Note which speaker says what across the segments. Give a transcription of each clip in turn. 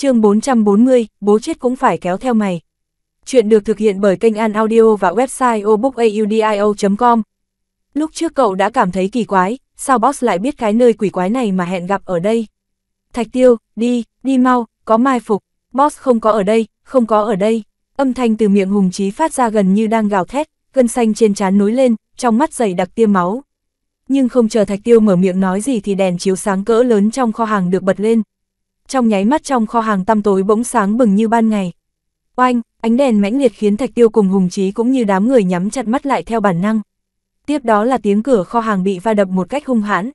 Speaker 1: chương 440, bố chết cũng phải kéo theo mày. Chuyện được thực hiện bởi kênh An Audio và website obookaudio.com. Lúc trước cậu đã cảm thấy kỳ quái, sao boss lại biết cái nơi quỷ quái này mà hẹn gặp ở đây. Thạch tiêu, đi, đi mau, có mai phục, boss không có ở đây, không có ở đây. Âm thanh từ miệng hùng trí phát ra gần như đang gào thét, gân xanh trên trán núi lên, trong mắt dày đặc tiêm máu. Nhưng không chờ thạch tiêu mở miệng nói gì thì đèn chiếu sáng cỡ lớn trong kho hàng được bật lên, trong nháy mắt trong kho hàng tăm tối bỗng sáng bừng như ban ngày. Oanh, ánh đèn mãnh liệt khiến Thạch Tiêu cùng Hùng Chí cũng như đám người nhắm chặt mắt lại theo bản năng. Tiếp đó là tiếng cửa kho hàng bị va đập một cách hung hãn.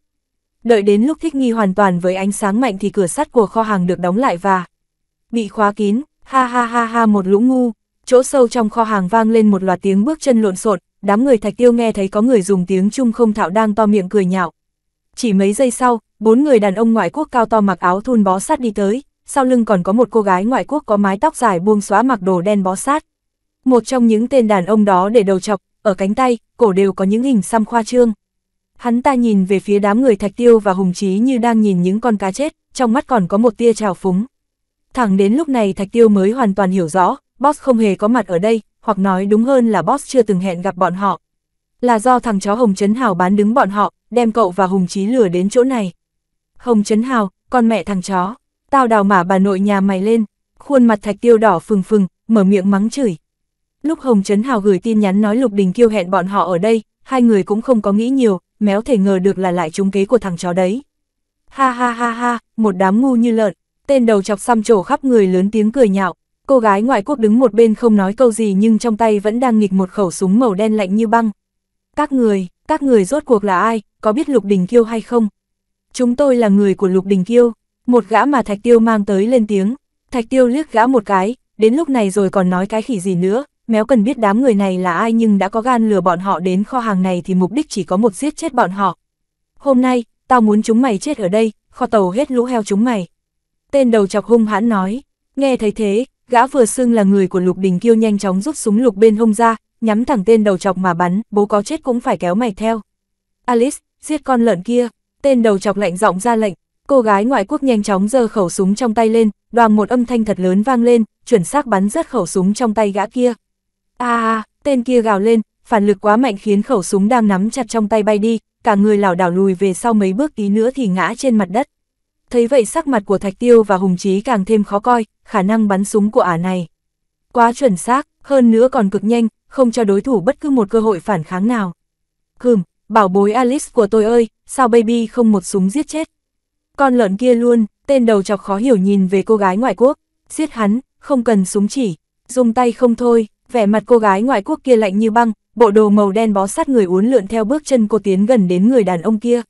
Speaker 1: Đợi đến lúc thích nghi hoàn toàn với ánh sáng mạnh thì cửa sắt của kho hàng được đóng lại và bị khóa kín, ha ha ha ha một lũ ngu, chỗ sâu trong kho hàng vang lên một loạt tiếng bước chân lộn xộn, đám người Thạch Tiêu nghe thấy có người dùng tiếng trung không thạo đang to miệng cười nhạo. Chỉ mấy giây sau, bốn người đàn ông ngoại quốc cao to mặc áo thun bó sát đi tới, sau lưng còn có một cô gái ngoại quốc có mái tóc dài buông xóa mặc đồ đen bó sát. Một trong những tên đàn ông đó để đầu chọc, ở cánh tay, cổ đều có những hình xăm khoa trương. Hắn ta nhìn về phía đám người Thạch Tiêu và Hùng Trí như đang nhìn những con cá chết, trong mắt còn có một tia trào phúng. Thẳng đến lúc này Thạch Tiêu mới hoàn toàn hiểu rõ, Boss không hề có mặt ở đây, hoặc nói đúng hơn là Boss chưa từng hẹn gặp bọn họ. Là do thằng chó Hồng chấn Hào bán đứng bọn họ, đem cậu và Hùng Trí lừa đến chỗ này. Hồng Trấn Hào, con mẹ thằng chó, tao đào mả bà nội nhà mày lên, khuôn mặt thạch tiêu đỏ phừng phừng, mở miệng mắng chửi. Lúc Hồng Trấn Hào gửi tin nhắn nói Lục Đình kêu hẹn bọn họ ở đây, hai người cũng không có nghĩ nhiều, méo thể ngờ được là lại trúng kế của thằng chó đấy. Ha ha ha ha, một đám ngu như lợn, tên đầu chọc xăm trổ khắp người lớn tiếng cười nhạo, cô gái ngoại quốc đứng một bên không nói câu gì nhưng trong tay vẫn đang nghịch một khẩu súng màu đen lạnh như băng. Các người, các người rốt cuộc là ai, có biết Lục Đình Kiêu hay không? chúng tôi là người của Lục Đình Kiêu, một gã mà Thạch Tiêu mang tới lên tiếng, Thạch Tiêu liếc gã một cái, đến lúc này rồi còn nói cái khỉ gì nữa, méo cần biết đám người này là ai nhưng đã có gan lừa bọn họ đến kho hàng này thì mục đích chỉ có một giết chết bọn họ. Hôm nay, tao muốn chúng mày chết ở đây, kho tàu hết lũ heo chúng mày. Tên đầu chọc hung hãn nói, nghe thấy thế, gã vừa xưng là người của Lục Đình Kiêu nhanh chóng rút súng lục bên hông ra, nhắm thẳng tên đầu chọc mà bắn, bố có chết cũng phải kéo mày theo. Alice, giết con lợn kia, Tên đầu chọc lạnh giọng ra lệnh, cô gái ngoại quốc nhanh chóng giơ khẩu súng trong tay lên, đoàn một âm thanh thật lớn vang lên, chuẩn xác bắn rớt khẩu súng trong tay gã kia. A tên kia gào lên, phản lực quá mạnh khiến khẩu súng đang nắm chặt trong tay bay đi, cả người lảo đảo lùi về sau mấy bước tí nữa thì ngã trên mặt đất. Thấy vậy sắc mặt của Thạch Tiêu và Hùng Chí càng thêm khó coi, khả năng bắn súng của ả này. Quá chuẩn xác, hơn nữa còn cực nhanh, không cho đối thủ bất cứ một cơ hội phản kháng nào. Hừm, bảo bối Alice của tôi ơi, sao baby không một súng giết chết. Con lợn kia luôn, tên đầu chọc khó hiểu nhìn về cô gái ngoại quốc, giết hắn, không cần súng chỉ, dùng tay không thôi, vẻ mặt cô gái ngoại quốc kia lạnh như băng, bộ đồ màu đen bó sát người uốn lượn theo bước chân cô tiến gần đến người đàn ông kia.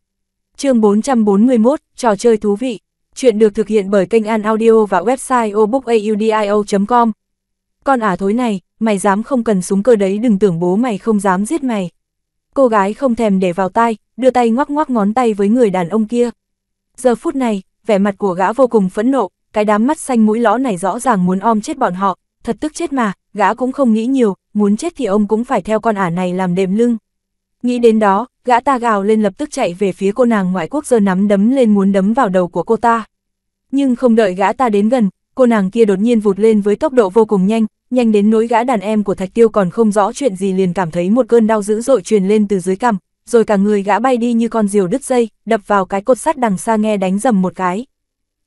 Speaker 1: chương 441, trò chơi thú vị. Chuyện được thực hiện bởi kênh An Audio và website obookaudio.com. Con ả à thối này, mày dám không cần súng cơ đấy đừng tưởng bố mày không dám giết mày cô gái không thèm để vào tai, đưa tay ngoắc ngoắc ngón tay với người đàn ông kia. Giờ phút này, vẻ mặt của gã vô cùng phẫn nộ, cái đám mắt xanh mũi lõ này rõ ràng muốn om chết bọn họ, thật tức chết mà, gã cũng không nghĩ nhiều, muốn chết thì ông cũng phải theo con ả này làm đệm lưng. Nghĩ đến đó, gã ta gào lên lập tức chạy về phía cô nàng ngoại quốc giờ nắm đấm lên muốn đấm vào đầu của cô ta. Nhưng không đợi gã ta đến gần, cô nàng kia đột nhiên vụt lên với tốc độ vô cùng nhanh, nhanh đến nỗi gã đàn em của Thạch Tiêu còn không rõ chuyện gì liền cảm thấy một cơn đau dữ dội truyền lên từ dưới cằm, rồi cả người gã bay đi như con diều đứt dây, đập vào cái cột sắt đằng xa nghe đánh dầm một cái.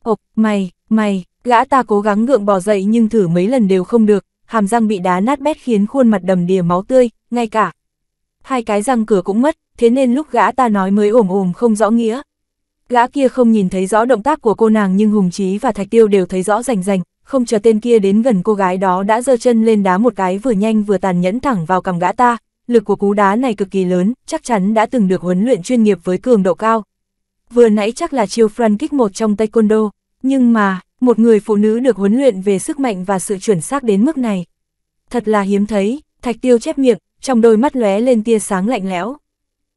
Speaker 1: Ộc, mày, mày, gã ta cố gắng ngượng bỏ dậy nhưng thử mấy lần đều không được, hàm răng bị đá nát bét khiến khuôn mặt đầm đìa máu tươi, ngay cả. Hai cái răng cửa cũng mất, thế nên lúc gã ta nói mới ồm ồm không rõ nghĩa. Gã kia không nhìn thấy rõ động tác của cô nàng nhưng Hùng Chí và Thạch Tiêu đều thấy rõ rành rành, không chờ tên kia đến gần cô gái đó đã giơ chân lên đá một cái vừa nhanh vừa tàn nhẫn thẳng vào cằm gã ta, lực của cú đá này cực kỳ lớn, chắc chắn đã từng được huấn luyện chuyên nghiệp với cường độ cao. Vừa nãy chắc là chiêu front kick một trong taekwondo, nhưng mà, một người phụ nữ được huấn luyện về sức mạnh và sự chuẩn xác đến mức này. Thật là hiếm thấy, thạch tiêu chép miệng, trong đôi mắt lóe lên tia sáng lạnh lẽo.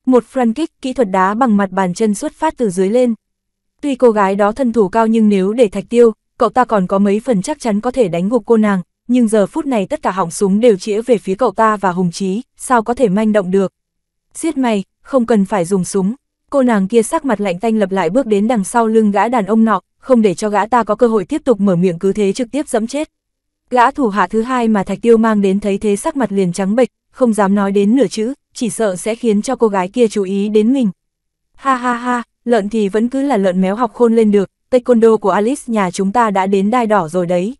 Speaker 1: Một front kick kỹ thuật đá bằng mặt bàn chân xuất phát từ dưới lên. Tuy cô gái đó thân thủ cao nhưng nếu để thạch tiêu, cậu ta còn có mấy phần chắc chắn có thể đánh gục cô nàng, nhưng giờ phút này tất cả họng súng đều chĩa về phía cậu ta và Hùng Chí, sao có thể manh động được. Giết mày, không cần phải dùng súng. Cô nàng kia sắc mặt lạnh tanh lập lại bước đến đằng sau lưng gã đàn ông nọ, không để cho gã ta có cơ hội tiếp tục mở miệng cứ thế trực tiếp dẫm chết. Gã thủ hạ thứ hai mà Thạch Tiêu mang đến thấy thế sắc mặt liền trắng bệch, không dám nói đến nửa chữ, chỉ sợ sẽ khiến cho cô gái kia chú ý đến mình. Ha ha ha, lợn thì vẫn cứ là lợn méo học khôn lên được, taekwondo của Alice nhà chúng ta đã đến đai đỏ rồi đấy.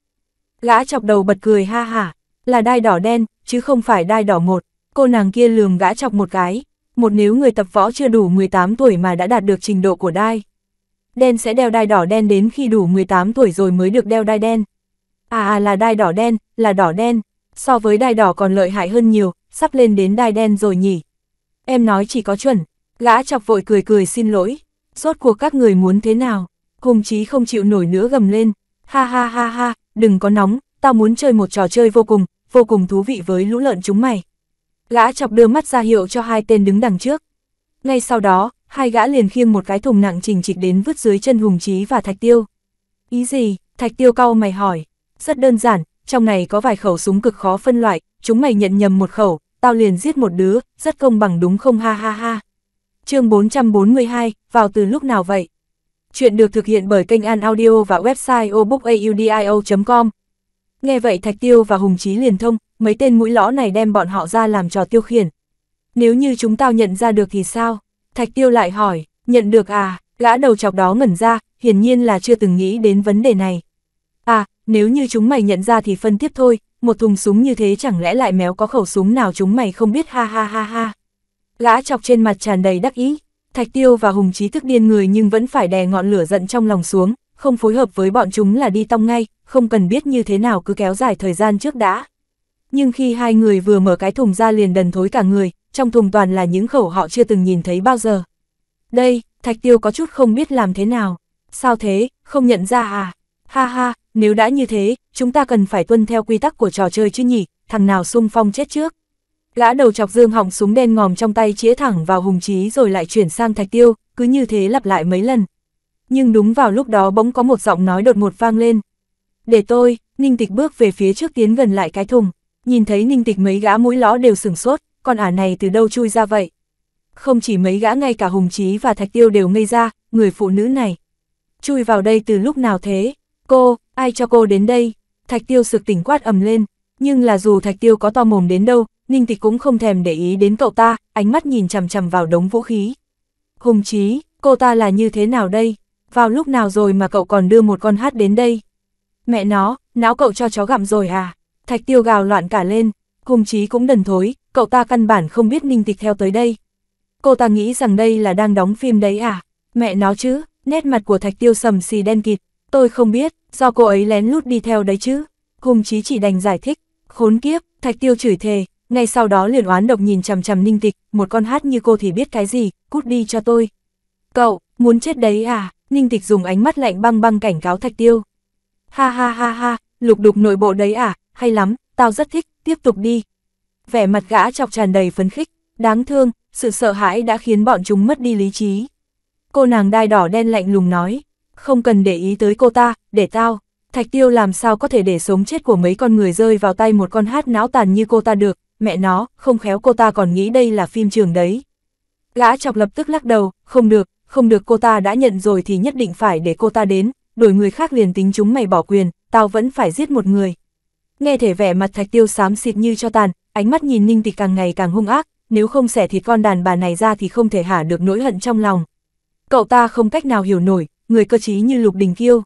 Speaker 1: Gã chọc đầu bật cười ha ha, là đai đỏ đen, chứ không phải đai đỏ một. Cô nàng kia lườm gã chọc một cái, một nếu người tập võ chưa đủ 18 tuổi mà đã đạt được trình độ của đai. Đen sẽ đeo đai đỏ đen đến khi đủ 18 tuổi rồi mới được đeo đai đen. À à là đai đỏ đen, là đỏ đen, so với đai đỏ còn lợi hại hơn nhiều, sắp lên đến đai đen rồi nhỉ. Em nói chỉ có chuẩn, gã chọc vội cười cười xin lỗi, rốt cuộc các người muốn thế nào? Hùng Chí không chịu nổi nữa gầm lên, ha ha ha ha, đừng có nóng, tao muốn chơi một trò chơi vô cùng, vô cùng thú vị với lũ lợn chúng mày. Gã chọc đưa mắt ra hiệu cho hai tên đứng đằng trước. Ngay sau đó, hai gã liền khiêng một cái thùng nặng trình trịch đến vứt dưới chân Hùng Chí và Thạch Tiêu. Ý gì? Thạch Tiêu cau mày hỏi. Rất đơn giản, trong này có vài khẩu súng cực khó phân loại, chúng mày nhận nhầm một khẩu, tao liền giết một đứa, rất công bằng đúng không ha ha ha. Chương 442, vào từ lúc nào vậy? Chuyện được thực hiện bởi kênh An Audio và website obookaudio.com. Nghe vậy Thạch Tiêu và Hùng Chí liền thông, mấy tên mũi lõ này đem bọn họ ra làm trò tiêu khiển. Nếu như chúng tao nhận ra được thì sao? Thạch Tiêu lại hỏi, nhận được à? Gã đầu chọc đó ngẩn ra, hiển nhiên là chưa từng nghĩ đến vấn đề này. À, nếu như chúng mày nhận ra thì phân tiếp thôi, một thùng súng như thế chẳng lẽ lại méo có khẩu súng nào chúng mày không biết ha ha ha ha. Gã chọc trên mặt tràn đầy đắc ý, Thạch Tiêu và Hùng Chí thức điên người nhưng vẫn phải đè ngọn lửa giận trong lòng xuống, không phối hợp với bọn chúng là đi tong ngay, không cần biết như thế nào cứ kéo dài thời gian trước đã. Nhưng khi hai người vừa mở cái thùng ra liền đần thối cả người, trong thùng toàn là những khẩu họ chưa từng nhìn thấy bao giờ. Đây, Thạch Tiêu có chút không biết làm thế nào. Sao thế, không nhận ra à? Ha ha, nếu đã như thế, chúng ta cần phải tuân theo quy tắc của trò chơi chứ nhỉ, thằng nào xung phong chết trước. Gã đầu chọc dương hỏng súng đen ngòm trong tay chĩa thẳng vào hùng trí rồi lại chuyển sang thạch tiêu, cứ như thế lặp lại mấy lần. Nhưng đúng vào lúc đó bỗng có một giọng nói đột ngột vang lên. Để tôi, Ninh Tịch bước về phía trước tiến gần lại cái thùng, nhìn thấy Ninh Tịch mấy gã mũi ló đều sửng sốt, con ả này từ đâu chui ra vậy? Không chỉ mấy gã ngay cả Hùng Trí và Thạch Tiêu đều ngây ra, người phụ nữ này. Chui vào đây từ lúc nào thế? Cô, ai cho cô đến đây? Thạch Tiêu sực tỉnh quát ầm lên, nhưng là dù Thạch Tiêu có to mồm đến đâu, Ninh Tịch cũng không thèm để ý đến cậu ta, ánh mắt nhìn chằm chằm vào đống vũ khí. Hùng Chí, cô ta là như thế nào đây? Vào lúc nào rồi mà cậu còn đưa một con hát đến đây? Mẹ nó, não cậu cho chó gặm rồi à? Thạch Tiêu gào loạn cả lên, Hùng Chí cũng đần thối, cậu ta căn bản không biết Ninh Tịch theo tới đây. Cô ta nghĩ rằng đây là đang đóng phim đấy à? Mẹ nó chứ, nét mặt của Thạch Tiêu sầm xì đen kịt, tôi không biết, do cô ấy lén lút đi theo đấy chứ. Hùng Chí chỉ đành giải thích, khốn kiếp, Thạch Tiêu chửi thề, ngay sau đó liền oán độc nhìn chằm chằm ninh tịch, một con hát như cô thì biết cái gì, cút đi cho tôi. Cậu, muốn chết đấy à, ninh tịch dùng ánh mắt lạnh băng băng cảnh cáo thạch tiêu. Ha ha ha ha, lục đục nội bộ đấy à, hay lắm, tao rất thích, tiếp tục đi. Vẻ mặt gã chọc tràn đầy phấn khích, đáng thương, sự sợ hãi đã khiến bọn chúng mất đi lý trí. Cô nàng đai đỏ đen lạnh lùng nói, không cần để ý tới cô ta, để tao. Thạch tiêu làm sao có thể để sống chết của mấy con người rơi vào tay một con hát não tàn như cô ta được, mẹ nó, không khéo cô ta còn nghĩ đây là phim trường đấy. Gã chọc lập tức lắc đầu, không được, không được cô ta đã nhận rồi thì nhất định phải để cô ta đến, đổi người khác liền tính chúng mày bỏ quyền, tao vẫn phải giết một người. Nghe thể vẻ mặt thạch tiêu xám xịt như cho tàn, ánh mắt nhìn ninh tịch càng ngày càng hung ác, nếu không xẻ thịt con đàn bà này ra thì không thể hả được nỗi hận trong lòng. Cậu ta không cách nào hiểu nổi, người cơ trí như lục đình kiêu.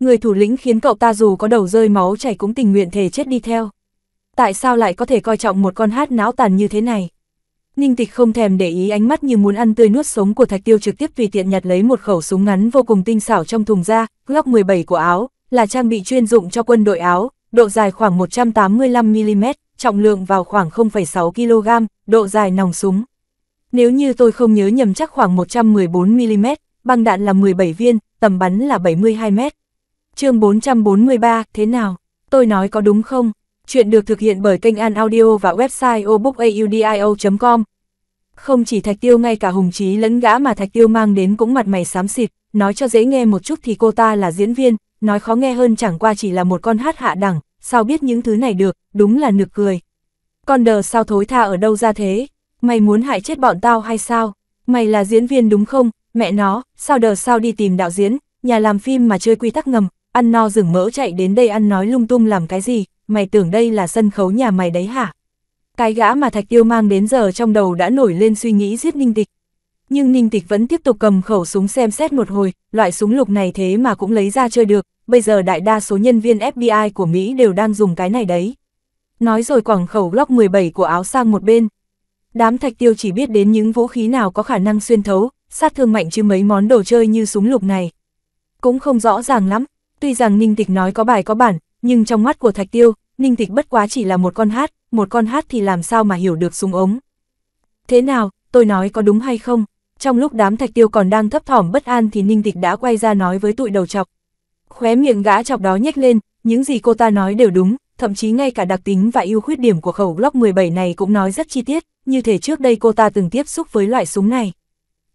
Speaker 1: Người thủ lĩnh khiến cậu ta dù có đầu rơi máu chảy cũng tình nguyện thề chết đi theo tại sao lại có thể coi trọng một con hát não tàn như thế này? Ninh tịch không thèm để ý ánh mắt như muốn ăn tươi nuốt sống của thạch tiêu trực tiếp vì tiện nhặt lấy một khẩu súng ngắn vô cùng tinh xảo trong thùng da, Glock 17 của áo, là trang bị chuyên dụng cho quân đội áo, độ dài khoảng 185mm, trọng lượng vào khoảng 0,6kg, độ dài nòng súng. Nếu như tôi không nhớ nhầm chắc khoảng 114mm, băng đạn là 17 viên, tầm bắn là 72m. chương 443, thế nào? Tôi nói có đúng không? Chuyện được thực hiện bởi kênh An Audio và website obookaudio.com. Không chỉ Thạch Tiêu ngay cả hùng trí lẫn gã mà Thạch Tiêu mang đến cũng mặt mày xám xịt, nói cho dễ nghe một chút thì cô ta là diễn viên, nói khó nghe hơn chẳng qua chỉ là một con hát hạ đẳng, sao biết những thứ này được, đúng là nực cười. Con đờ sao thối tha ở đâu ra thế, mày muốn hại chết bọn tao hay sao, mày là diễn viên đúng không, mẹ nó, sao đờ sao đi tìm đạo diễn, nhà làm phim mà chơi quy tắc ngầm, ăn no rừng mỡ chạy đến đây ăn nói lung tung làm cái gì, mày tưởng đây là sân khấu nhà mày đấy hả? Cái gã mà Thạch Tiêu mang đến giờ trong đầu đã nổi lên suy nghĩ giết Ninh Tịch. Nhưng Ninh Tịch vẫn tiếp tục cầm khẩu súng xem xét một hồi, loại súng lục này thế mà cũng lấy ra chơi được, bây giờ đại đa số nhân viên FBI của Mỹ đều đang dùng cái này đấy. Nói rồi quẳng khẩu Glock 17 của áo sang một bên. Đám Thạch Tiêu chỉ biết đến những vũ khí nào có khả năng xuyên thấu, sát thương mạnh chứ mấy món đồ chơi như súng lục này. Cũng không rõ ràng lắm, tuy rằng Ninh Tịch nói có bài có bản, nhưng trong mắt của Thạch Tiêu, Ninh Tịch bất quá chỉ là một con hát, một con hát thì làm sao mà hiểu được súng ống. Thế nào, tôi nói có đúng hay không? Trong lúc đám thạch tiêu còn đang thấp thỏm bất an thì Ninh Tịch đã quay ra nói với tụi đầu chọc. Khóe miệng gã chọc đó nhếch lên, những gì cô ta nói đều đúng, thậm chí ngay cả đặc tính và ưu khuyết điểm của khẩu Glock 17 này cũng nói rất chi tiết, như thể trước đây cô ta từng tiếp xúc với loại súng này.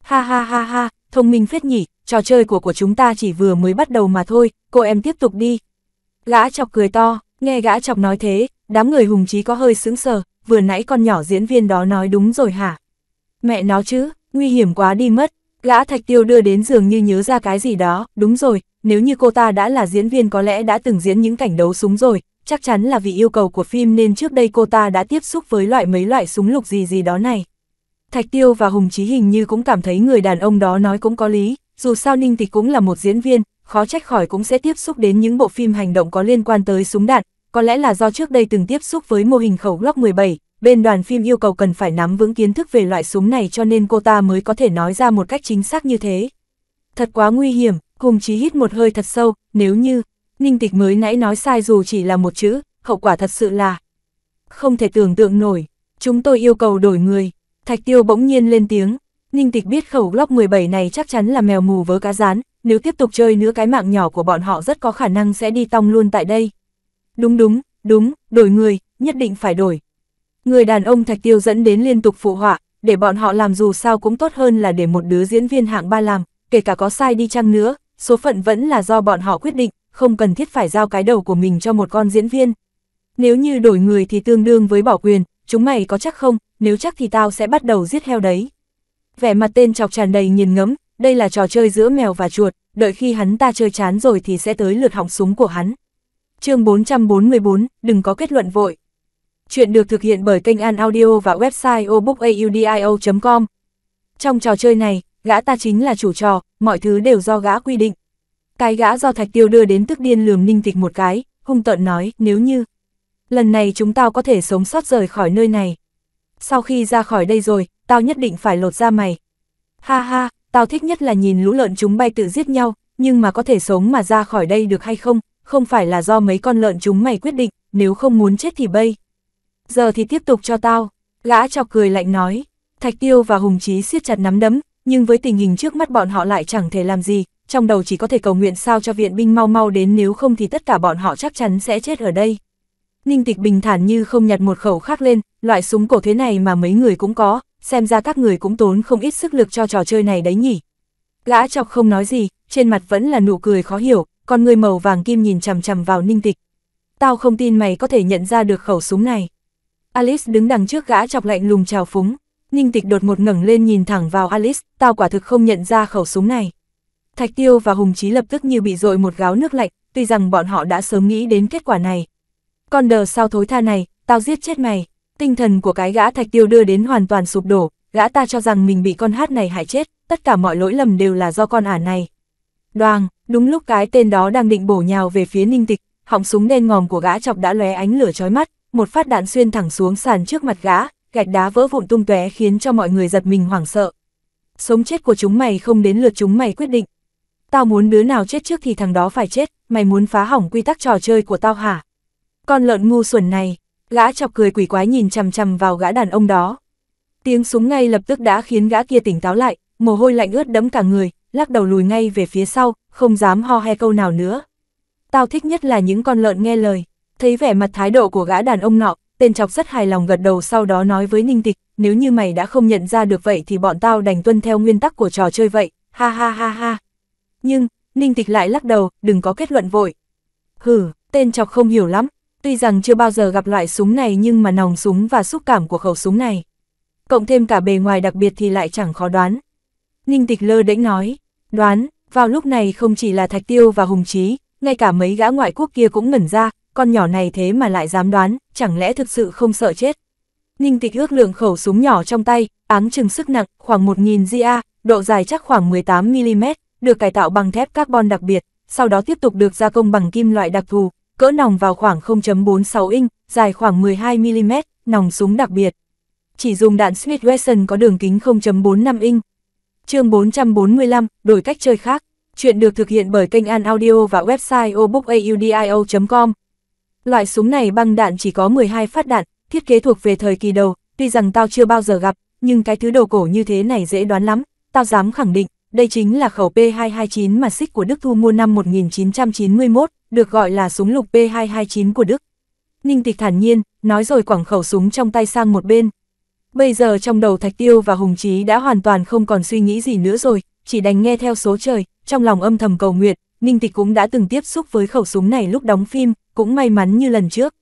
Speaker 1: Ha ha ha ha, thông minh phết nhỉ, trò chơi của của chúng ta chỉ vừa mới bắt đầu mà thôi, cô em tiếp tục đi. Gã chọc cười to, Nghe gã chọc nói thế, đám người hùng trí có hơi sững sờ, vừa nãy con nhỏ diễn viên đó nói đúng rồi hả? Mẹ nó chứ, nguy hiểm quá đi mất. Gã thạch tiêu đưa đến giường như nhớ ra cái gì đó, đúng rồi, nếu như cô ta đã là diễn viên có lẽ đã từng diễn những cảnh đấu súng rồi, chắc chắn là vì yêu cầu của phim nên trước đây cô ta đã tiếp xúc với loại mấy loại súng lục gì gì đó này. Thạch Tiêu và Hùng Chí hình như cũng cảm thấy người đàn ông đó nói cũng có lý, dù sao Ninh thì cũng là một diễn viên, khó trách khỏi cũng sẽ tiếp xúc đến những bộ phim hành động có liên quan tới súng đạn, có lẽ là do trước đây từng tiếp xúc với mô hình khẩu Glock 17, bên đoàn phim yêu cầu cần phải nắm vững kiến thức về loại súng này cho nên cô ta mới có thể nói ra một cách chính xác như thế. Thật quá nguy hiểm, cùng Chí hít một hơi thật sâu, nếu như, Ninh Tịch mới nãy nói sai dù chỉ là một chữ, hậu quả thật sự là không thể tưởng tượng nổi, chúng tôi yêu cầu đổi người, Thạch Tiêu bỗng nhiên lên tiếng, Ninh Tịch biết khẩu Glock 17 này chắc chắn là mèo mù vớ cá rán, nếu tiếp tục chơi nữa cái mạng nhỏ của bọn họ rất có khả năng sẽ đi tong luôn tại đây. Đúng đúng, đúng, đổi người, nhất định phải đổi. Người đàn ông Thạch Tiêu dẫn đến liên tục phụ họa, để bọn họ làm dù sao cũng tốt hơn là để một đứa diễn viên hạng ba làm, kể cả có sai đi chăng nữa, số phận vẫn là do bọn họ quyết định, không cần thiết phải giao cái đầu của mình cho một con diễn viên. Nếu như đổi người thì tương đương với bỏ quyền, chúng mày có chắc không, nếu chắc thì tao sẽ bắt đầu giết heo đấy. Vẻ mặt tên chọc tràn đầy nghiền ngẫm, đây là trò chơi giữa mèo và chuột, đợi khi hắn ta chơi chán rồi thì sẽ tới lượt họng súng của hắn. chương 444, đừng có kết luận vội. Chuyện được thực hiện bởi kênh An Audio và website obookadio.com. Trong trò chơi này, gã ta chính là chủ trò, mọi thứ đều do gã quy định. Cái gã do Thạch Tiêu đưa đến tức điên lườm ninh tịch một cái, hung tợn nói, nếu như... Lần này chúng tao có thể sống sót rời khỏi nơi này. Sau khi ra khỏi đây rồi, tao nhất định phải lột ra mày. Ha ha, tao thích nhất là nhìn lũ lợn chúng bay tự giết nhau, nhưng mà có thể sống mà ra khỏi đây được hay không, không phải là do mấy con lợn chúng mày quyết định, nếu không muốn chết thì bay. Giờ thì tiếp tục cho tao, gã chọc cười lạnh nói, Thạch Tiêu và Hùng Chí siết chặt nắm đấm, nhưng với tình hình trước mắt bọn họ lại chẳng thể làm gì, trong đầu chỉ có thể cầu nguyện sao cho viện binh mau mau đến nếu không thì tất cả bọn họ chắc chắn sẽ chết ở đây. Ninh Tịch bình thản như không nhặt một khẩu khác lên, loại súng cổ thế này mà mấy người cũng có, xem ra các người cũng tốn không ít sức lực cho trò chơi này đấy nhỉ. Gã chọc không nói gì, trên mặt vẫn là nụ cười khó hiểu, con người màu vàng kim nhìn chằm chằm vào ninh tịch. Tao không tin mày có thể nhận ra được khẩu súng này. Alice đứng đằng trước gã chọc lạnh lùng trào phúng. Ninh tịch đột ngột ngẩng lên nhìn thẳng vào Alice, tao quả thực không nhận ra khẩu súng này. Thạch Tiêu và Hùng Chí lập tức như bị dội một gáo nước lạnh, tuy rằng bọn họ đã sớm nghĩ đến kết quả này. Con đờ sao thối tha này, tao giết chết mày. Tinh thần của cái gã thạch tiêu đưa đến hoàn toàn sụp đổ, gã ta cho rằng mình bị con hát này hại chết, tất cả mọi lỗi lầm đều là do con ả này. Đoàng, đúng lúc cái tên đó đang định bổ nhào về phía ninh tịch, họng súng đen ngòm của gã chọc đã lóe ánh lửa chói mắt, một phát đạn xuyên thẳng xuống sàn trước mặt gã, gạch đá vỡ vụn tung tóe khiến cho mọi người giật mình hoảng sợ. Sống chết của chúng mày không đến lượt chúng mày quyết định. Tao muốn đứa nào chết trước thì thằng đó phải chết, mày muốn phá hỏng quy tắc trò chơi của tao hả? Con lợn ngu xuẩn này, Gã chọc cười quỷ quái nhìn chằm chằm vào gã đàn ông đó. Tiếng súng ngay lập tức đã khiến gã kia tỉnh táo lại, mồ hôi lạnh ướt đẫm cả người, lắc đầu lùi ngay về phía sau, không dám ho he câu nào nữa. Tao thích nhất là những con lợn nghe lời. Thấy vẻ mặt thái độ của gã đàn ông nọ, tên chọc rất hài lòng gật đầu sau đó nói với Ninh Tịch, nếu như mày đã không nhận ra được vậy thì bọn tao đành tuân theo nguyên tắc của trò chơi vậy, ha ha ha ha. Nhưng, Ninh Tịch lại lắc đầu, đừng có kết luận vội. hừ tên chọc không hiểu lắm, Tuy rằng chưa bao giờ gặp loại súng này nhưng mà nòng súng và xúc cảm của khẩu súng này. Cộng thêm cả bề ngoài đặc biệt thì lại chẳng khó đoán. Ninh tịch lơ đễnh nói, đoán, vào lúc này không chỉ là Thạch Tiêu và Hùng Chí, ngay cả mấy gã ngoại quốc kia cũng ngẩn ra, con nhỏ này thế mà lại dám đoán, chẳng lẽ thực sự không sợ chết. Ninh tịch ước lượng khẩu súng nhỏ trong tay, áng chừng sức nặng, khoảng 1.000 GA, độ dài chắc khoảng 18mm, được cải tạo bằng thép carbon đặc biệt, sau đó tiếp tục được gia công bằng kim loại đặc thù, cỡ nòng vào khoảng 0.46 inch, dài khoảng 12mm, nòng súng đặc biệt. Chỉ dùng đạn Smith Wesson có đường kính 0.45 inch. Chương 445, đổi cách chơi khác. Chuyện được thực hiện bởi kênh An Audio và website obookaudio com Loại súng này băng đạn chỉ có 12 phát đạn, thiết kế thuộc về thời kỳ đầu, tuy rằng tao chưa bao giờ gặp, nhưng cái thứ đồ cổ như thế này dễ đoán lắm, tao dám khẳng định, đây chính là khẩu P229 mà xích của Đức Thu mua năm 1991, được gọi là súng lục P229 của Đức. Ninh Tịch thản nhiên, nói rồi quẳng khẩu súng trong tay sang một bên. Bây giờ trong đầu Thạch Tiêu và Hùng Chí đã hoàn toàn không còn suy nghĩ gì nữa rồi, chỉ đành nghe theo số trời, trong lòng âm thầm cầu nguyện, Ninh Tịch cũng đã từng tiếp xúc với khẩu súng này lúc đóng phim, cũng may mắn như lần trước.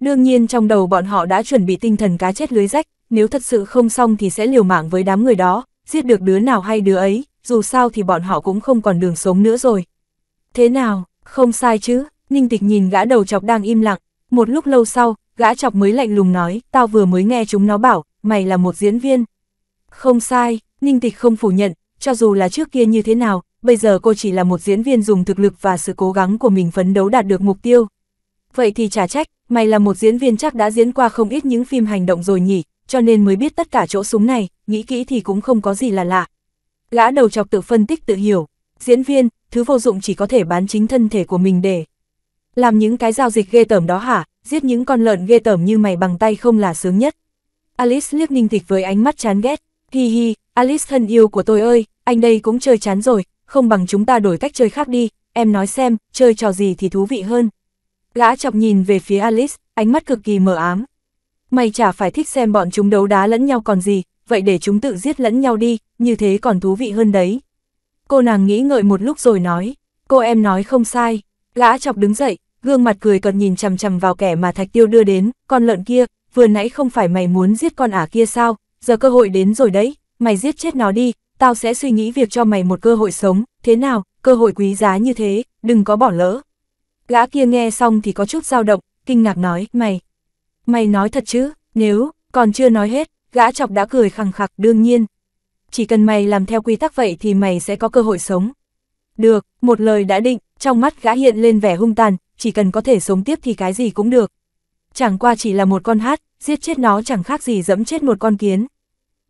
Speaker 1: Đương nhiên trong đầu bọn họ đã chuẩn bị tinh thần cá chết lưới rách, nếu thật sự không xong thì sẽ liều mạng với đám người đó, giết được đứa nào hay đứa ấy, dù sao thì bọn họ cũng không còn đường sống nữa rồi. Thế nào, không sai chứ, Ninh Tịch nhìn gã đầu chọc đang im lặng, một lúc lâu sau, gã chọc mới lạnh lùng nói, tao vừa mới nghe chúng nó bảo, mày là một diễn viên. Không sai, Ninh Tịch không phủ nhận, cho dù là trước kia như thế nào, bây giờ cô chỉ là một diễn viên dùng thực lực và sự cố gắng của mình phấn đấu đạt được mục tiêu. Vậy thì trả trách, mày là một diễn viên chắc đã diễn qua không ít những phim hành động rồi nhỉ, cho nên mới biết tất cả chỗ súng này, nghĩ kỹ thì cũng không có gì là lạ. Gã đầu chọc tự phân tích tự hiểu, diễn viên, thứ vô dụng chỉ có thể bán chính thân thể của mình để làm những cái giao dịch ghê tởm đó hả, giết những con lợn ghê tởm như mày bằng tay không là sướng nhất. Alice liếc ninh tịch với ánh mắt chán ghét, hi hi, Alice thân yêu của tôi ơi, anh đây cũng chơi chán rồi, không bằng chúng ta đổi cách chơi khác đi, em nói xem, chơi trò gì thì thú vị hơn. Gã chọc nhìn về phía Alice, ánh mắt cực kỳ mờ ám. Mày chả phải thích xem bọn chúng đấu đá lẫn nhau còn gì, vậy để chúng tự giết lẫn nhau đi, như thế còn thú vị hơn đấy. Cô nàng nghĩ ngợi một lúc rồi nói, cô em nói không sai, gã chọc đứng dậy, gương mặt cười còn nhìn chằm chằm vào kẻ mà Thạch Tiêu đưa đến, con lợn kia, vừa nãy không phải mày muốn giết con ả kia sao, giờ cơ hội đến rồi đấy, mày giết chết nó đi, tao sẽ suy nghĩ việc cho mày một cơ hội sống, thế nào, cơ hội quý giá như thế, đừng có bỏ lỡ. Gã kia nghe xong thì có chút dao động, kinh ngạc nói, mày, mày nói thật chứ, nếu, còn chưa nói hết, gã chọc đã cười khẳng khặc đương nhiên, chỉ cần mày làm theo quy tắc vậy thì mày sẽ có cơ hội sống. Được, một lời đã định, trong mắt gã hiện lên vẻ hung tàn, chỉ cần có thể sống tiếp thì cái gì cũng được. Chẳng qua chỉ là một con hát, giết chết nó chẳng khác gì dẫm chết một con kiến.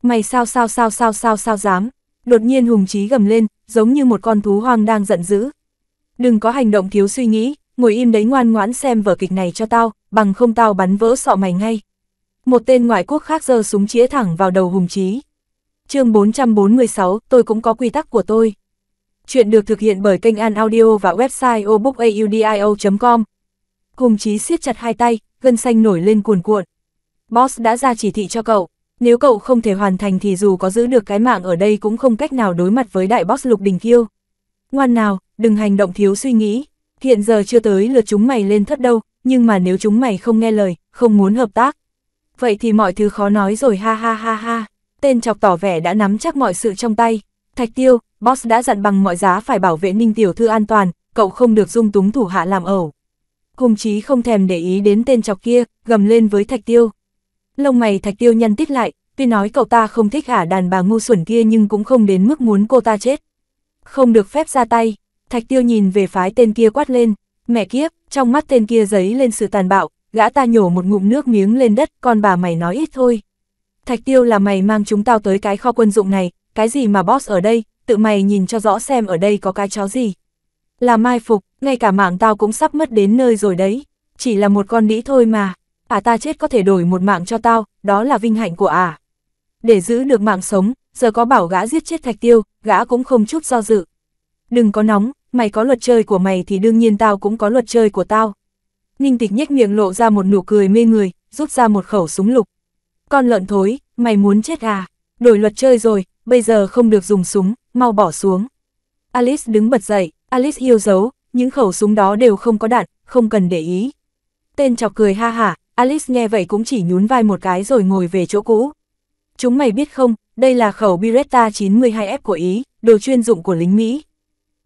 Speaker 1: Mày sao sao sao sao sao sao dám, đột nhiên hùng trí gầm lên, giống như một con thú hoang đang giận dữ. Đừng có hành động thiếu suy nghĩ, ngồi im đấy ngoan ngoãn xem vở kịch này cho tao, bằng không tao bắn vỡ sọ mày ngay. Một tên ngoại quốc khác giơ súng chĩa thẳng vào đầu hùng trí chương 446, tôi cũng có quy tắc của tôi. Chuyện được thực hiện bởi kênh An Audio và website obookaudio.com. Hùng Chí siết chặt hai tay, gân xanh nổi lên cuồn cuộn. Boss đã ra chỉ thị cho cậu, nếu cậu không thể hoàn thành thì dù có giữ được cái mạng ở đây cũng không cách nào đối mặt với đại boss Lục Đình Kiêu. Ngoan nào, đừng hành động thiếu suy nghĩ, hiện giờ chưa tới lượt chúng mày lên thất đâu, nhưng mà nếu chúng mày không nghe lời, không muốn hợp tác. Vậy thì mọi thứ khó nói rồi ha ha ha ha tên chọc tỏ vẻ đã nắm chắc mọi sự trong tay. Thạch Tiêu, boss đã dặn bằng mọi giá phải bảo vệ Ninh Tiểu Thư an toàn, cậu không được dung túng thủ hạ làm ẩu. Hùng Chí không thèm để ý đến tên chọc kia, gầm lên với Thạch Tiêu. Lông mày Thạch Tiêu nhăn tít lại, tuy nói cậu ta không thích hả đàn bà ngu xuẩn kia nhưng cũng không đến mức muốn cô ta chết. Không được phép ra tay, Thạch Tiêu nhìn về phái tên kia quát lên, mẹ kiếp, trong mắt tên kia giấy lên sự tàn bạo, gã ta nhổ một ngụm nước miếng lên đất, con bà mày nói ít thôi. Thạch tiêu là mày mang chúng tao tới cái kho quân dụng này, cái gì mà boss ở đây, tự mày nhìn cho rõ xem ở đây có cái chó gì. Là mai phục, ngay cả mạng tao cũng sắp mất đến nơi rồi đấy, chỉ là một con đĩ thôi mà, à ta chết có thể đổi một mạng cho tao, đó là vinh hạnh của à. Để giữ được mạng sống, giờ có bảo gã giết chết thạch tiêu, gã cũng không chút do dự. Đừng có nóng, mày có luật chơi của mày thì đương nhiên tao cũng có luật chơi của tao. Ninh tịch nhếch miệng lộ ra một nụ cười mê người, rút ra một khẩu súng lục, con lợn thối, mày muốn chết à? Đổi luật chơi rồi, bây giờ không được dùng súng, mau bỏ xuống. Alice đứng bật dậy, Alice yêu dấu, những khẩu súng đó đều không có đạn, không cần để ý. Tên chọc cười ha hả, Alice nghe vậy cũng chỉ nhún vai một cái rồi ngồi về chỗ cũ. Chúng mày biết không, đây là khẩu Beretta 92F của Ý, đồ chuyên dụng của lính Mỹ.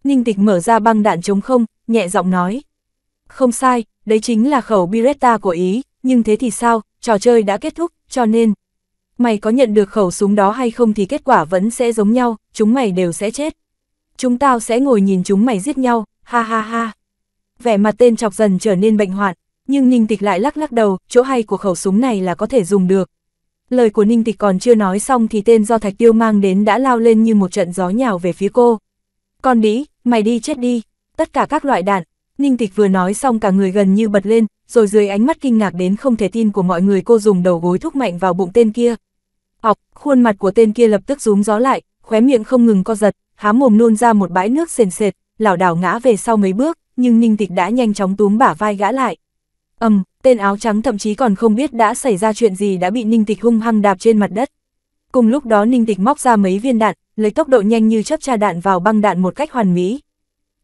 Speaker 1: Ninh tịch mở ra băng đạn chống không, nhẹ giọng nói. Không sai, đấy chính là khẩu Beretta của Ý, nhưng thế thì sao, trò chơi đã kết thúc, cho nên, mày có nhận được khẩu súng đó hay không thì kết quả vẫn sẽ giống nhau, chúng mày đều sẽ chết. Chúng tao sẽ ngồi nhìn chúng mày giết nhau, ha ha ha. Vẻ mặt tên chọc dần trở nên bệnh hoạn, nhưng Ninh Tịch lại lắc lắc đầu, chỗ hay của khẩu súng này là có thể dùng được. Lời của Ninh Tịch còn chưa nói xong thì tên do Thạch Tiêu mang đến đã lao lên như một trận gió nhào về phía cô. Con đĩ, mày đi chết đi, tất cả các loại đạn. Ninh Tịch vừa nói xong cả người gần như bật lên, rồi dưới ánh mắt kinh ngạc đến không thể tin của mọi người cô dùng đầu gối thúc mạnh vào bụng tên kia. Học, khuôn mặt của tên kia lập tức rúm gió lại, khóe miệng không ngừng co giật, há mồm nôn ra một bãi nước sền sệt, lảo đảo ngã về sau mấy bước, nhưng Ninh Tịch đã nhanh chóng túm bả vai gã lại. Ầm, um, tên áo trắng thậm chí còn không biết đã xảy ra chuyện gì đã bị Ninh Tịch hung hăng đạp trên mặt đất. Cùng lúc đó Ninh Tịch móc ra mấy viên đạn, lấy tốc độ nhanh như chớp tra đạn vào băng đạn một cách hoàn mỹ.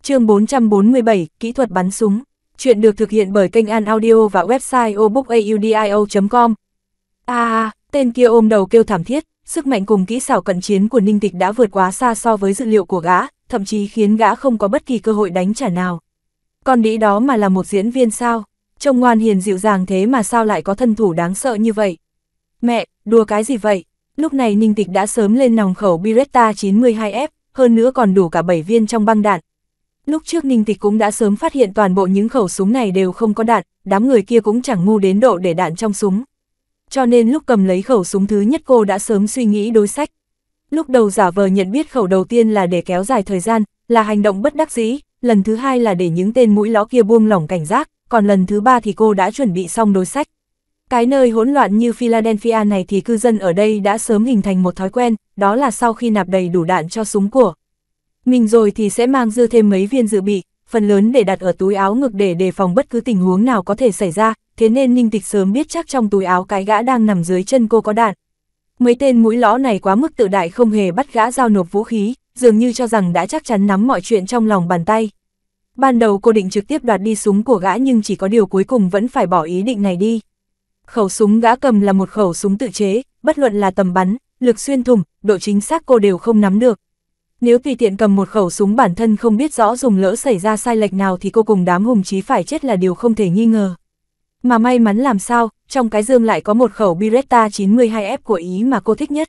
Speaker 1: Chương 447, kỹ thuật bắn súng. Chuyện được thực hiện bởi kênh An Audio và website obookaudio.com. À, tên kia ôm đầu kêu thảm thiết, sức mạnh cùng kỹ xảo cận chiến của Ninh Tịch đã vượt quá xa so với dự liệu của gã, thậm chí khiến gã không có bất kỳ cơ hội đánh trả nào. Còn đĩ đó mà là một diễn viên sao? Trông ngoan hiền dịu dàng thế mà sao lại có thân thủ đáng sợ như vậy? Mẹ, đùa cái gì vậy? Lúc này Ninh Tịch đã sớm lên nòng khẩu Beretta 92F, hơn nữa còn đủ cả 7 viên trong băng đạn, Lúc trước Ninh Tịch cũng đã sớm phát hiện toàn bộ những khẩu súng này đều không có đạn, đám người kia cũng chẳng ngu đến độ để đạn trong súng. Cho nên lúc cầm lấy khẩu súng thứ nhất cô đã sớm suy nghĩ đối sách. Lúc đầu giả vờ nhận biết khẩu đầu tiên là để kéo dài thời gian, là hành động bất đắc dĩ, lần thứ hai là để những tên mũi lõ kia buông lỏng cảnh giác, còn lần thứ ba thì cô đã chuẩn bị xong đối sách. Cái nơi hỗn loạn như Philadelphia này thì cư dân ở đây đã sớm hình thành một thói quen, đó là sau khi nạp đầy đủ đạn cho súng của, mình rồi thì sẽ mang dư thêm mấy viên dự bị, phần lớn để đặt ở túi áo ngực để đề phòng bất cứ tình huống nào có thể xảy ra, thế nên Ninh Tịch sớm biết chắc trong túi áo cái gã đang nằm dưới chân cô có đạn. Mấy tên mũi lõ này quá mức tự đại không hề bắt gã giao nộp vũ khí, dường như cho rằng đã chắc chắn nắm mọi chuyện trong lòng bàn tay. Ban đầu cô định trực tiếp đoạt đi súng của gã nhưng chỉ có điều cuối cùng vẫn phải bỏ ý định này đi. Khẩu súng gã cầm là một khẩu súng tự chế, bất luận là tầm bắn, lực xuyên thủng, độ chính xác cô đều không nắm được, nếu tùy tiện cầm một khẩu súng bản thân không biết rõ dùng lỡ xảy ra sai lệch nào thì cô cùng đám hùng chí phải chết là điều không thể nghi ngờ. Mà may mắn làm sao, trong cái dương lại có một khẩu Beretta 92F của Ý mà cô thích nhất.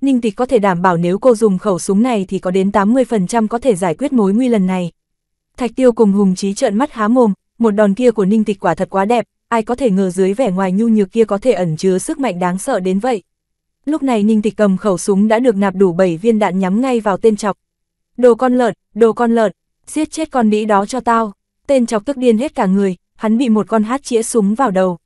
Speaker 1: Ninh Tịch có thể đảm bảo nếu cô dùng khẩu súng này thì có đến 80% có thể giải quyết mối nguy lần này. Thạch Tiêu cùng Hùng Chí trợn mắt há mồm, một đòn kia của Ninh Tịch quả thật quá đẹp, ai có thể ngờ dưới vẻ ngoài nhu nhược kia có thể ẩn chứa sức mạnh đáng sợ đến vậy. Lúc này Ninh Tịch cầm khẩu súng đã được nạp đủ 7 viên đạn nhắm ngay vào tên chọc. Đồ con lợn, đồ con lợn, giết chết con đĩ đó cho tao. Tên chọc tức điên hết cả người, hắn bị một con hát chĩa súng vào đầu.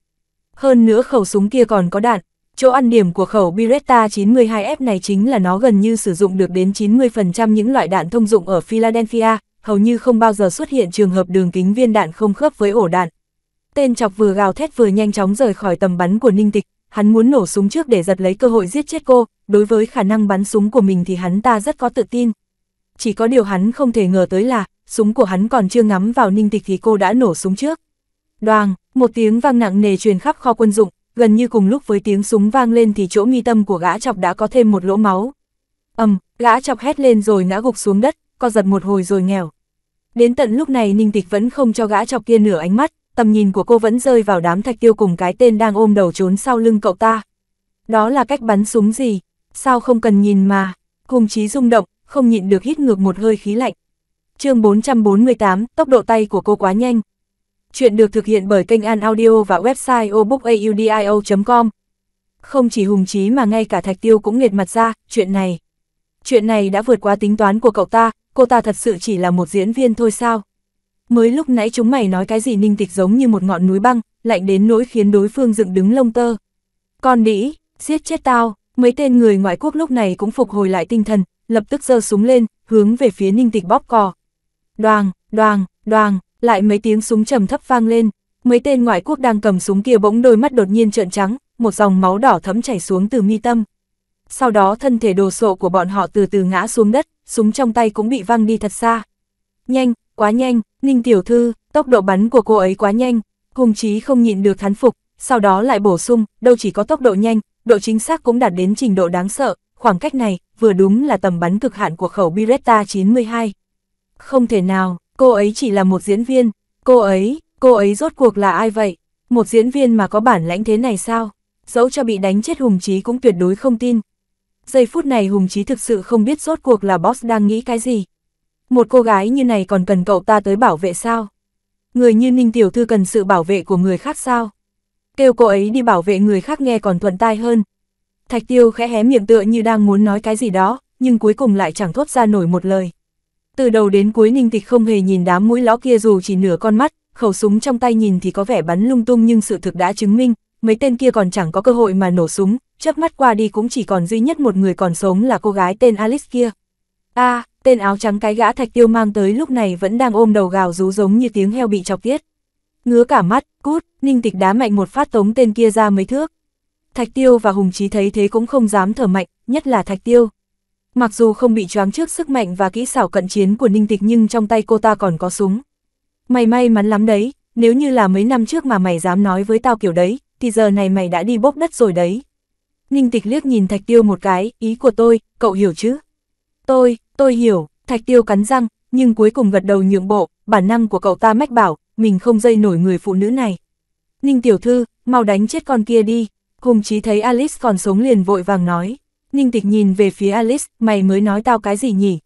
Speaker 1: Hơn nữa khẩu súng kia còn có đạn. Chỗ ăn điểm của khẩu Beretta 92F này chính là nó gần như sử dụng được đến 90% những loại đạn thông dụng ở Philadelphia, hầu như không bao giờ xuất hiện trường hợp đường kính viên đạn không khớp với ổ đạn. Tên chọc vừa gào thét vừa nhanh chóng rời khỏi tầm bắn của Ninh Tịch, hắn muốn nổ súng trước để giật lấy cơ hội giết chết cô, đối với khả năng bắn súng của mình thì hắn ta rất có tự tin. Chỉ có điều hắn không thể ngờ tới là, súng của hắn còn chưa ngắm vào ninh tịch thì cô đã nổ súng trước. Đoàn một tiếng vang nặng nề truyền khắp kho quân dụng, gần như cùng lúc với tiếng súng vang lên thì chỗ mi tâm của gã chọc đã có thêm một lỗ máu. ầm, gã chọc hét lên rồi ngã gục xuống đất, co giật một hồi rồi nghèo. Đến tận lúc này ninh tịch vẫn không cho gã chọc kia nửa ánh mắt, tầm nhìn của cô vẫn rơi vào đám thạch tiêu cùng cái tên đang ôm đầu trốn sau lưng cậu ta. Đó là cách bắn súng gì? Sao không cần nhìn mà? Hùng trí rung động, không nhịn được hít ngược một hơi khí lạnh. chương 448, tốc độ tay của cô quá nhanh. Chuyện được thực hiện bởi kênh An Audio và website obookaudio.com. Không chỉ Hùng Chí mà ngay cả Thạch Tiêu cũng nghệt mặt ra, chuyện này. Chuyện này đã vượt qua tính toán của cậu ta, cô ta thật sự chỉ là một diễn viên thôi sao? mới lúc nãy chúng mày nói cái gì ninh tịch giống như một ngọn núi băng, lạnh đến nỗi khiến đối phương dựng đứng lông tơ. Con đĩ, giết chết tao, mấy tên người ngoại quốc lúc này cũng phục hồi lại tinh thần, lập tức giơ súng lên, hướng về phía ninh tịch bóp cò. Đoàng, đoàng, đoàng, lại mấy tiếng súng trầm thấp vang lên, mấy tên ngoại quốc đang cầm súng kia bỗng đôi mắt đột nhiên trợn trắng, một dòng máu đỏ thấm chảy xuống từ mi tâm. Sau đó thân thể đồ sộ của bọn họ từ từ ngã xuống đất, súng trong tay cũng bị văng đi thật xa. Nhanh, quá nhanh, Ninh Tiểu Thư, tốc độ bắn của cô ấy quá nhanh, Hùng Chí không nhịn được thán phục, sau đó lại bổ sung, đâu chỉ có tốc độ nhanh, độ chính xác cũng đạt đến trình độ đáng sợ, khoảng cách này, vừa đúng là tầm bắn cực hạn của khẩu Beretta 92. Không thể nào, cô ấy chỉ là một diễn viên, cô ấy, cô ấy rốt cuộc là ai vậy? Một diễn viên mà có bản lãnh thế này sao? Dẫu cho bị đánh chết Hùng Chí cũng tuyệt đối không tin. Giây phút này Hùng Chí thực sự không biết rốt cuộc là boss đang nghĩ cái gì. Một cô gái như này còn cần cậu ta tới bảo vệ sao? Người như Ninh Tiểu Thư cần sự bảo vệ của người khác sao? Kêu cô ấy đi bảo vệ người khác nghe còn thuận tai hơn. Thạch Tiêu khẽ hé miệng tựa như đang muốn nói cái gì đó, nhưng cuối cùng lại chẳng thốt ra nổi một lời. Từ đầu đến cuối Ninh Tịch không hề nhìn đám mũi ló kia dù chỉ nửa con mắt, khẩu súng trong tay nhìn thì có vẻ bắn lung tung nhưng sự thực đã chứng minh, mấy tên kia còn chẳng có cơ hội mà nổ súng, chớp mắt qua đi cũng chỉ còn duy nhất một người còn sống là cô gái tên Alice kia. A, tên áo trắng cái gã thạch tiêu mang tới lúc này vẫn đang ôm đầu gào rú giống như tiếng heo bị chọc tiết. Ngứa cả mắt, cút, ninh tịch đá mạnh một phát tống tên kia ra mấy thước. Thạch tiêu và hùng trí thấy thế cũng không dám thở mạnh, nhất là thạch tiêu. Mặc dù không bị choáng trước sức mạnh và kỹ xảo cận chiến của ninh tịch nhưng trong tay cô ta còn có súng. Mày may mắn lắm đấy, nếu như là mấy năm trước mà mày dám nói với tao kiểu đấy, thì giờ này mày đã đi bốc đất rồi đấy. Ninh tịch liếc nhìn thạch tiêu một cái, ý của tôi, cậu hiểu chứ? Tôi, Tôi hiểu, Thạch Tiêu cắn răng, nhưng cuối cùng gật đầu nhượng bộ, bản năng của cậu ta mách bảo, mình không dây nổi người phụ nữ này. Ninh tiểu thư, mau đánh chết con kia đi. Hùng chí thấy Alice còn sống liền vội vàng nói. Ninh tịch nhìn về phía Alice, mày mới nói tao cái gì nhỉ?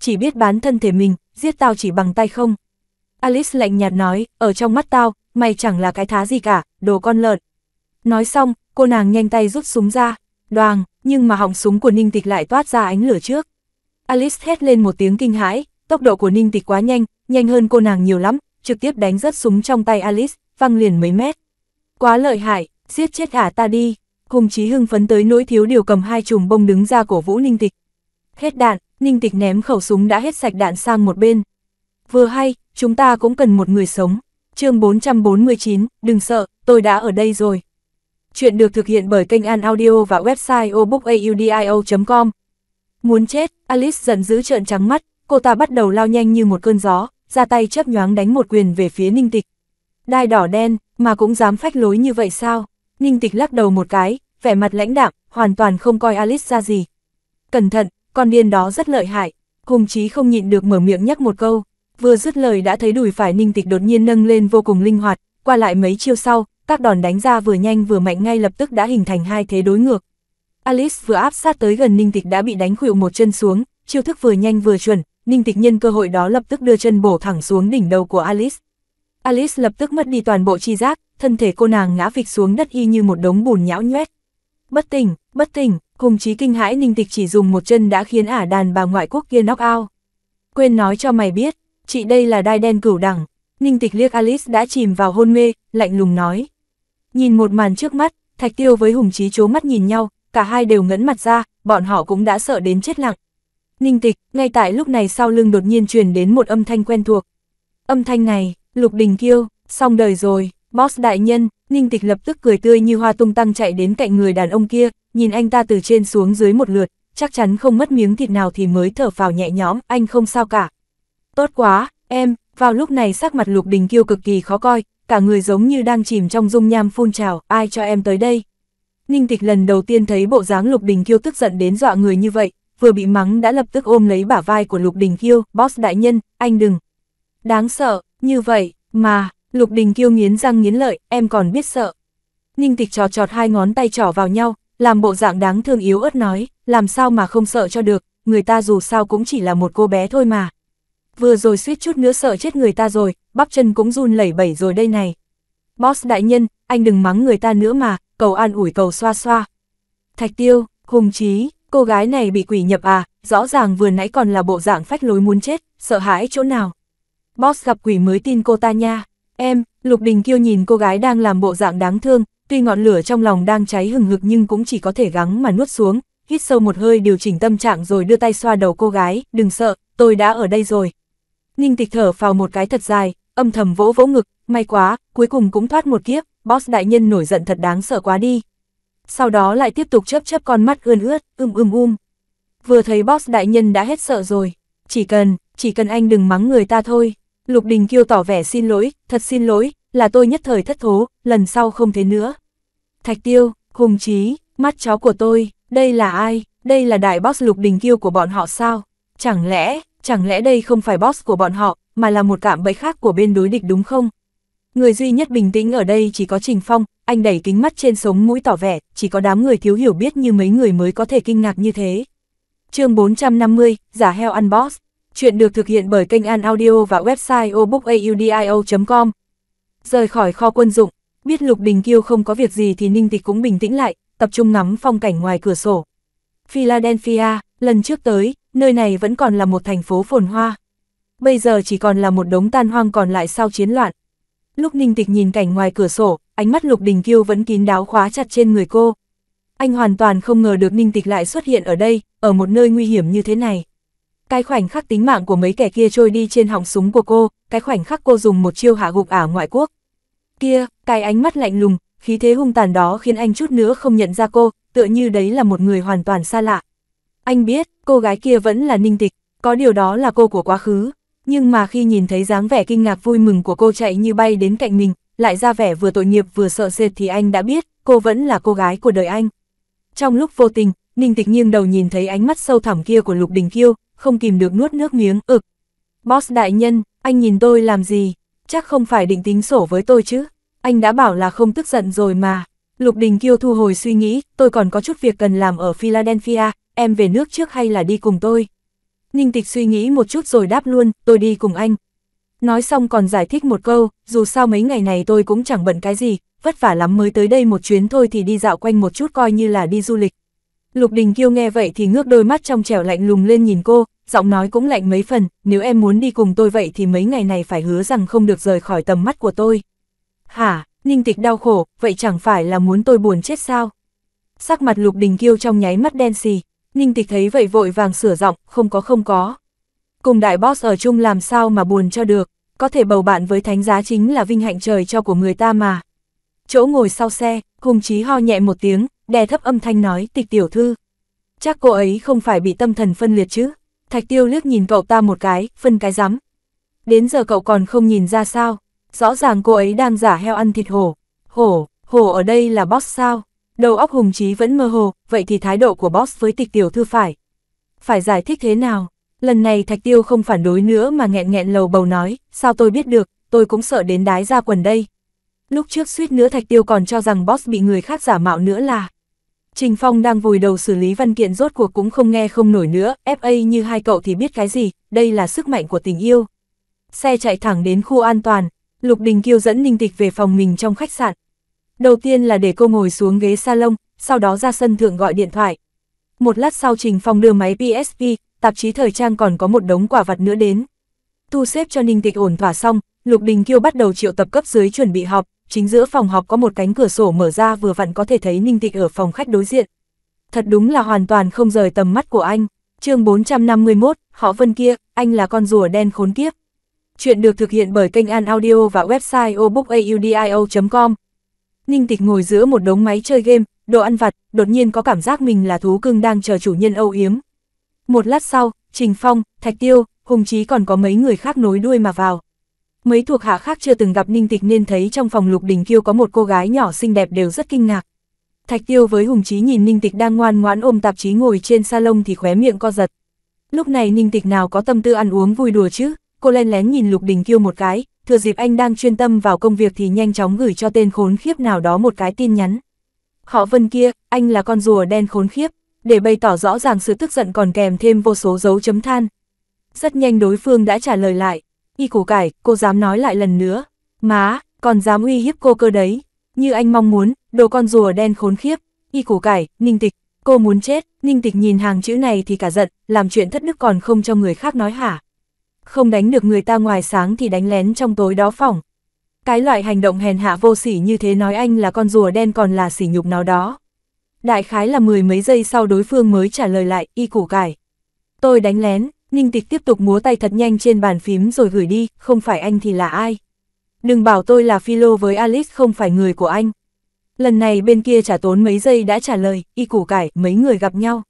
Speaker 1: Chỉ biết bán thân thể mình, giết tao chỉ bằng tay không? Alice lạnh nhạt nói, ở trong mắt tao, mày chẳng là cái thá gì cả, đồ con lợn. Nói xong, cô nàng nhanh tay rút súng ra, đoàng, nhưng mà họng súng của Ninh tịch lại toát ra ánh lửa trước. Alice hét lên một tiếng kinh hãi, tốc độ của Ninh Tịch quá nhanh, nhanh hơn cô nàng nhiều lắm, trực tiếp đánh rớt súng trong tay Alice, văng liền mấy mét. Quá lợi hại, giết chết hả ta đi. Hùng Chí hưng phấn tới nỗi thiếu điều cầm hai chùm bông đứng ra cổ vũ Ninh Tịch. Hết đạn, Ninh Tịch ném khẩu súng đã hết sạch đạn sang một bên. Vừa hay, chúng ta cũng cần một người sống. chương 449, đừng sợ, tôi đã ở đây rồi. Chuyện được thực hiện bởi kênh An Audio và website obookaudio.com, Muốn chết, Alice giận dữ trợn trắng mắt, cô ta bắt đầu lao nhanh như một cơn gió, ra tay chấp nhoáng đánh một quyền về phía ninh tịch. Đai đỏ đen, mà cũng dám phách lối như vậy sao? Ninh tịch lắc đầu một cái, vẻ mặt lãnh đạm, hoàn toàn không coi Alice ra gì. Cẩn thận, con điên đó rất lợi hại, hùng chí không nhịn được mở miệng nhắc một câu. Vừa dứt lời đã thấy đùi phải ninh tịch đột nhiên nâng lên vô cùng linh hoạt, qua lại mấy chiêu sau, các đòn đánh ra vừa nhanh vừa mạnh ngay lập tức đã hình thành hai thế đối ngược. Alice vừa áp sát tới gần Ninh Tịch đã bị đánh khuỵu một chân xuống, chiêu thức vừa nhanh vừa chuẩn, Ninh Tịch nhân cơ hội đó lập tức đưa chân bổ thẳng xuống đỉnh đầu của Alice. Alice lập tức mất đi toàn bộ chi giác, thân thể cô nàng ngã phịch xuống đất y như một đống bùn nhão nhoét. Bất tỉnh, bất tỉnh, Hùng trí kinh hãi Ninh Tịch chỉ dùng một chân đã khiến ả đàn bà ngoại quốc kia knock out. Quên nói cho mày biết, chị đây là đai đen cửu đẳng. Ninh Tịch liếc Alice đã chìm vào hôn mê, lạnh lùng nói. Nhìn một màn trước mắt, Thạch Tiêu với Hùng trí chố mắt nhìn nhau, cả hai đều ngấn mặt ra, bọn họ cũng đã sợ đến chết lặng. Ninh tịch, ngay tại lúc này sau lưng đột nhiên truyền đến một âm thanh quen thuộc. Âm thanh này, lục đình kêu, xong đời rồi, boss đại nhân, ninh tịch lập tức cười tươi như hoa tung tăng chạy đến cạnh người đàn ông kia, nhìn anh ta từ trên xuống dưới một lượt, chắc chắn không mất miếng thịt nào thì mới thở phào nhẹ nhõm, anh không sao cả. Tốt quá, em, vào lúc này sắc mặt lục đình kêu cực kỳ khó coi, cả người giống như đang chìm trong dung nham phun trào, ai cho em tới đây. Ninh Tịch lần đầu tiên thấy bộ dáng Lục Đình Kiêu tức giận đến dọa người như vậy, vừa bị mắng đã lập tức ôm lấy bả vai của Lục Đình Kiêu, boss đại nhân, anh đừng. Đáng sợ, như vậy, mà, Lục Đình Kiêu nghiến răng nghiến lợi, em còn biết sợ. Ninh Tịch trò trọt hai ngón tay trỏ vào nhau, làm bộ dạng đáng thương yếu ớt nói, làm sao mà không sợ cho được, người ta dù sao cũng chỉ là một cô bé thôi mà. Vừa rồi suýt chút nữa sợ chết người ta rồi, bắp chân cũng run lẩy bẩy rồi đây này. Boss đại nhân, anh đừng mắng người ta nữa mà, cầu an ủi cầu xoa xoa. Thạch tiêu, hùng trí, cô gái này bị quỷ nhập à, rõ ràng vừa nãy còn là bộ dạng phách lối muốn chết, sợ hãi chỗ nào. Boss gặp quỷ mới tin cô ta nha. Em, Lục Đình Kiêu nhìn cô gái đang làm bộ dạng đáng thương, tuy ngọn lửa trong lòng đang cháy hừng hực nhưng cũng chỉ có thể gắng mà nuốt xuống, hít sâu một hơi điều chỉnh tâm trạng rồi đưa tay xoa đầu cô gái, đừng sợ, tôi đã ở đây rồi. Ninh tịch thở vào một cái thật dài, âm thầm vỗ vỗ ngực, may quá, cuối cùng cũng thoát một kiếp, boss đại nhân nổi giận thật đáng sợ quá đi. Sau đó lại tiếp tục chớp chớp con mắt ươn ướt, ưm ưm um. Vừa thấy boss đại nhân đã hết sợ rồi, chỉ cần, chỉ cần anh đừng mắng người ta thôi. Lục Đình Kiêu tỏ vẻ xin lỗi, thật xin lỗi, là tôi nhất thời thất thố, lần sau không thế nữa. Thạch Tiêu, Hùng Chí, mắt chó của tôi, đây là ai, đây là đại boss Lục Đình Kiêu của bọn họ sao? Chẳng lẽ, chẳng lẽ đây không phải boss của bọn họ, mà là một cạm bẫy khác của bên đối địch đúng không? Người duy nhất bình tĩnh ở đây chỉ có Trình Phong, anh đẩy kính mắt trên sống mũi tỏ vẻ, chỉ có đám người thiếu hiểu biết như mấy người mới có thể kinh ngạc như thế. chương 450, giả heo unbox Chuyện được thực hiện bởi kênh An Audio và website obookaudio.com. Rời khỏi kho quân dụng, biết Lục Đình Kiêu không có việc gì thì Ninh Tịch cũng bình tĩnh lại, tập trung ngắm phong cảnh ngoài cửa sổ. Philadelphia, lần trước tới, nơi này vẫn còn là một thành phố phồn hoa. Bây giờ chỉ còn là một đống tan hoang còn lại sau chiến loạn, Lúc ninh tịch nhìn cảnh ngoài cửa sổ, ánh mắt lục đình kiêu vẫn kín đáo khóa chặt trên người cô. Anh hoàn toàn không ngờ được ninh tịch lại xuất hiện ở đây, ở một nơi nguy hiểm như thế này. Cái khoảnh khắc tính mạng của mấy kẻ kia trôi đi trên họng súng của cô, cái khoảnh khắc cô dùng một chiêu hạ gục ả ngoại quốc. Kia, cái ánh mắt lạnh lùng, khí thế hung tàn đó khiến anh chút nữa không nhận ra cô, tựa như đấy là một người hoàn toàn xa lạ. Anh biết, cô gái kia vẫn là ninh tịch, có điều đó là cô của quá khứ, nhưng mà khi nhìn thấy dáng vẻ kinh ngạc vui mừng của cô chạy như bay đến cạnh mình, lại ra vẻ vừa tội nghiệp vừa sợ sệt thì anh đã biết, cô vẫn là cô gái của đời anh. Trong lúc vô tình, Ninh Tịch nghiêng đầu nhìn thấy ánh mắt sâu thẳm kia của Lục Đình Kiêu, không kìm được nuốt nước miếng, ực. Boss đại nhân, anh nhìn tôi làm gì? Chắc không phải định tính sổ với tôi chứ? Anh đã bảo là không tức giận rồi mà. Lục Đình Kiêu thu hồi suy nghĩ, tôi còn có chút việc cần làm ở Philadelphia, em về nước trước hay là đi cùng tôi? Ninh Tịch suy nghĩ một chút rồi đáp luôn, tôi đi cùng anh. Nói xong còn giải thích một câu, dù sao mấy ngày này tôi cũng chẳng bận cái gì, vất vả lắm mới tới đây một chuyến thôi thì đi dạo quanh một chút coi như là đi du lịch. Lục Đình Kiêu nghe vậy thì ngước đôi mắt trong trẻo lạnh lùng lên nhìn cô, giọng nói cũng lạnh mấy phần, nếu em muốn đi cùng tôi vậy thì mấy ngày này phải hứa rằng không được rời khỏi tầm mắt của tôi. Hả, Ninh Tịch đau khổ, vậy chẳng phải là muốn tôi buồn chết sao? Sắc mặt Lục Đình Kiêu trong nháy mắt đen xì, Ninh tịch thấy vậy vội vàng sửa giọng, không có không có. Cùng đại boss ở chung làm sao mà buồn cho được, có thể bầu bạn với thánh giá chính là vinh hạnh trời cho của người ta mà. Chỗ ngồi sau xe, Hùng Chí ho nhẹ một tiếng, đè thấp âm thanh nói tịch tiểu thư. Chắc cô ấy không phải bị tâm thần phân liệt chứ. Thạch tiêu liếc nhìn cậu ta một cái, phân cái rắm. Đến giờ cậu còn không nhìn ra sao, rõ ràng cô ấy đang giả heo ăn thịt hổ. Hổ, hổ ở đây là boss sao? Đầu óc Hùng Chí vẫn mơ hồ, vậy thì thái độ của boss với tịch tiểu thư phải. Phải giải thích thế nào? Lần này Thạch Tiêu không phản đối nữa mà nghẹn nghẹn lầu bầu nói, sao tôi biết được, tôi cũng sợ đến đái ra quần đây. Lúc trước suýt nữa Thạch Tiêu còn cho rằng boss bị người khác giả mạo nữa là. Trình Phong đang vùi đầu xử lý văn kiện rốt cuộc cũng không nghe không nổi nữa, FA như hai cậu thì biết cái gì, đây là sức mạnh của tình yêu. Xe chạy thẳng đến khu an toàn, Lục Đình Kiêu dẫn Ninh Tịch về phòng mình trong khách sạn, Đầu tiên là để cô ngồi xuống ghế salon, sau đó ra sân thượng gọi điện thoại. Một lát sau Trình Phong đưa máy PSP, tạp chí thời trang còn có một đống quả vặt nữa đến. Thu xếp cho Ninh Tịch ổn thỏa xong, Lục Đình Kiêu bắt đầu triệu tập cấp dưới chuẩn bị họp, chính giữa phòng họp có một cánh cửa sổ mở ra vừa vặn có thể thấy Ninh Tịch ở phòng khách đối diện. Thật đúng là hoàn toàn không rời tầm mắt của anh. chương 451, họ vân kia, anh là con rùa đen khốn kiếp. Chuyện được thực hiện bởi kênh An Audio và website obookaudio.com, Ninh Tịch ngồi giữa một đống máy chơi game, đồ ăn vặt, đột nhiên có cảm giác mình là thú cưng đang chờ chủ nhân âu yếm. Một lát sau, Trình Phong, Thạch Tiêu, Hùng Chí còn có mấy người khác nối đuôi mà vào. Mấy thuộc hạ khác chưa từng gặp Ninh Tịch nên thấy trong phòng Lục Đình Kiêu có một cô gái nhỏ xinh đẹp đều rất kinh ngạc. Thạch Tiêu với Hùng Chí nhìn Ninh Tịch đang ngoan ngoãn ôm tạp chí ngồi trên salon thì khóe miệng co giật. Lúc này Ninh Tịch nào có tâm tư ăn uống vui đùa chứ, cô len lén nhìn Lục Đình Kiêu một cái, thừa dịp anh đang chuyên tâm vào công việc thì nhanh chóng gửi cho tên khốn khiếp nào đó một cái tin nhắn. Họ vân kia, anh là con rùa đen khốn khiếp, để bày tỏ rõ ràng sự tức giận còn kèm thêm vô số dấu chấm than. Rất nhanh đối phương đã trả lời lại, y củ cải, cô dám nói lại lần nữa, má, còn dám uy hiếp cô cơ đấy, như anh mong muốn, đồ con rùa đen khốn khiếp, y củ cải, ninh tịch, cô muốn chết, ninh tịch nhìn hàng chữ này thì cả giận, làm chuyện thất đức còn không cho người khác nói hả không đánh được người ta ngoài sáng thì đánh lén trong tối đó phỏng. Cái loại hành động hèn hạ vô sỉ như thế nói anh là con rùa đen còn là sỉ nhục nào đó. Đại khái là mười mấy giây sau đối phương mới trả lời lại, y củ cải. Tôi đánh lén, Ninh Tịch tiếp tục múa tay thật nhanh trên bàn phím rồi gửi đi, không phải anh thì là ai. Đừng bảo tôi là Philo với Alice không phải người của anh. Lần này bên kia trả tốn mấy giây đã trả lời, y củ cải, mấy người gặp nhau.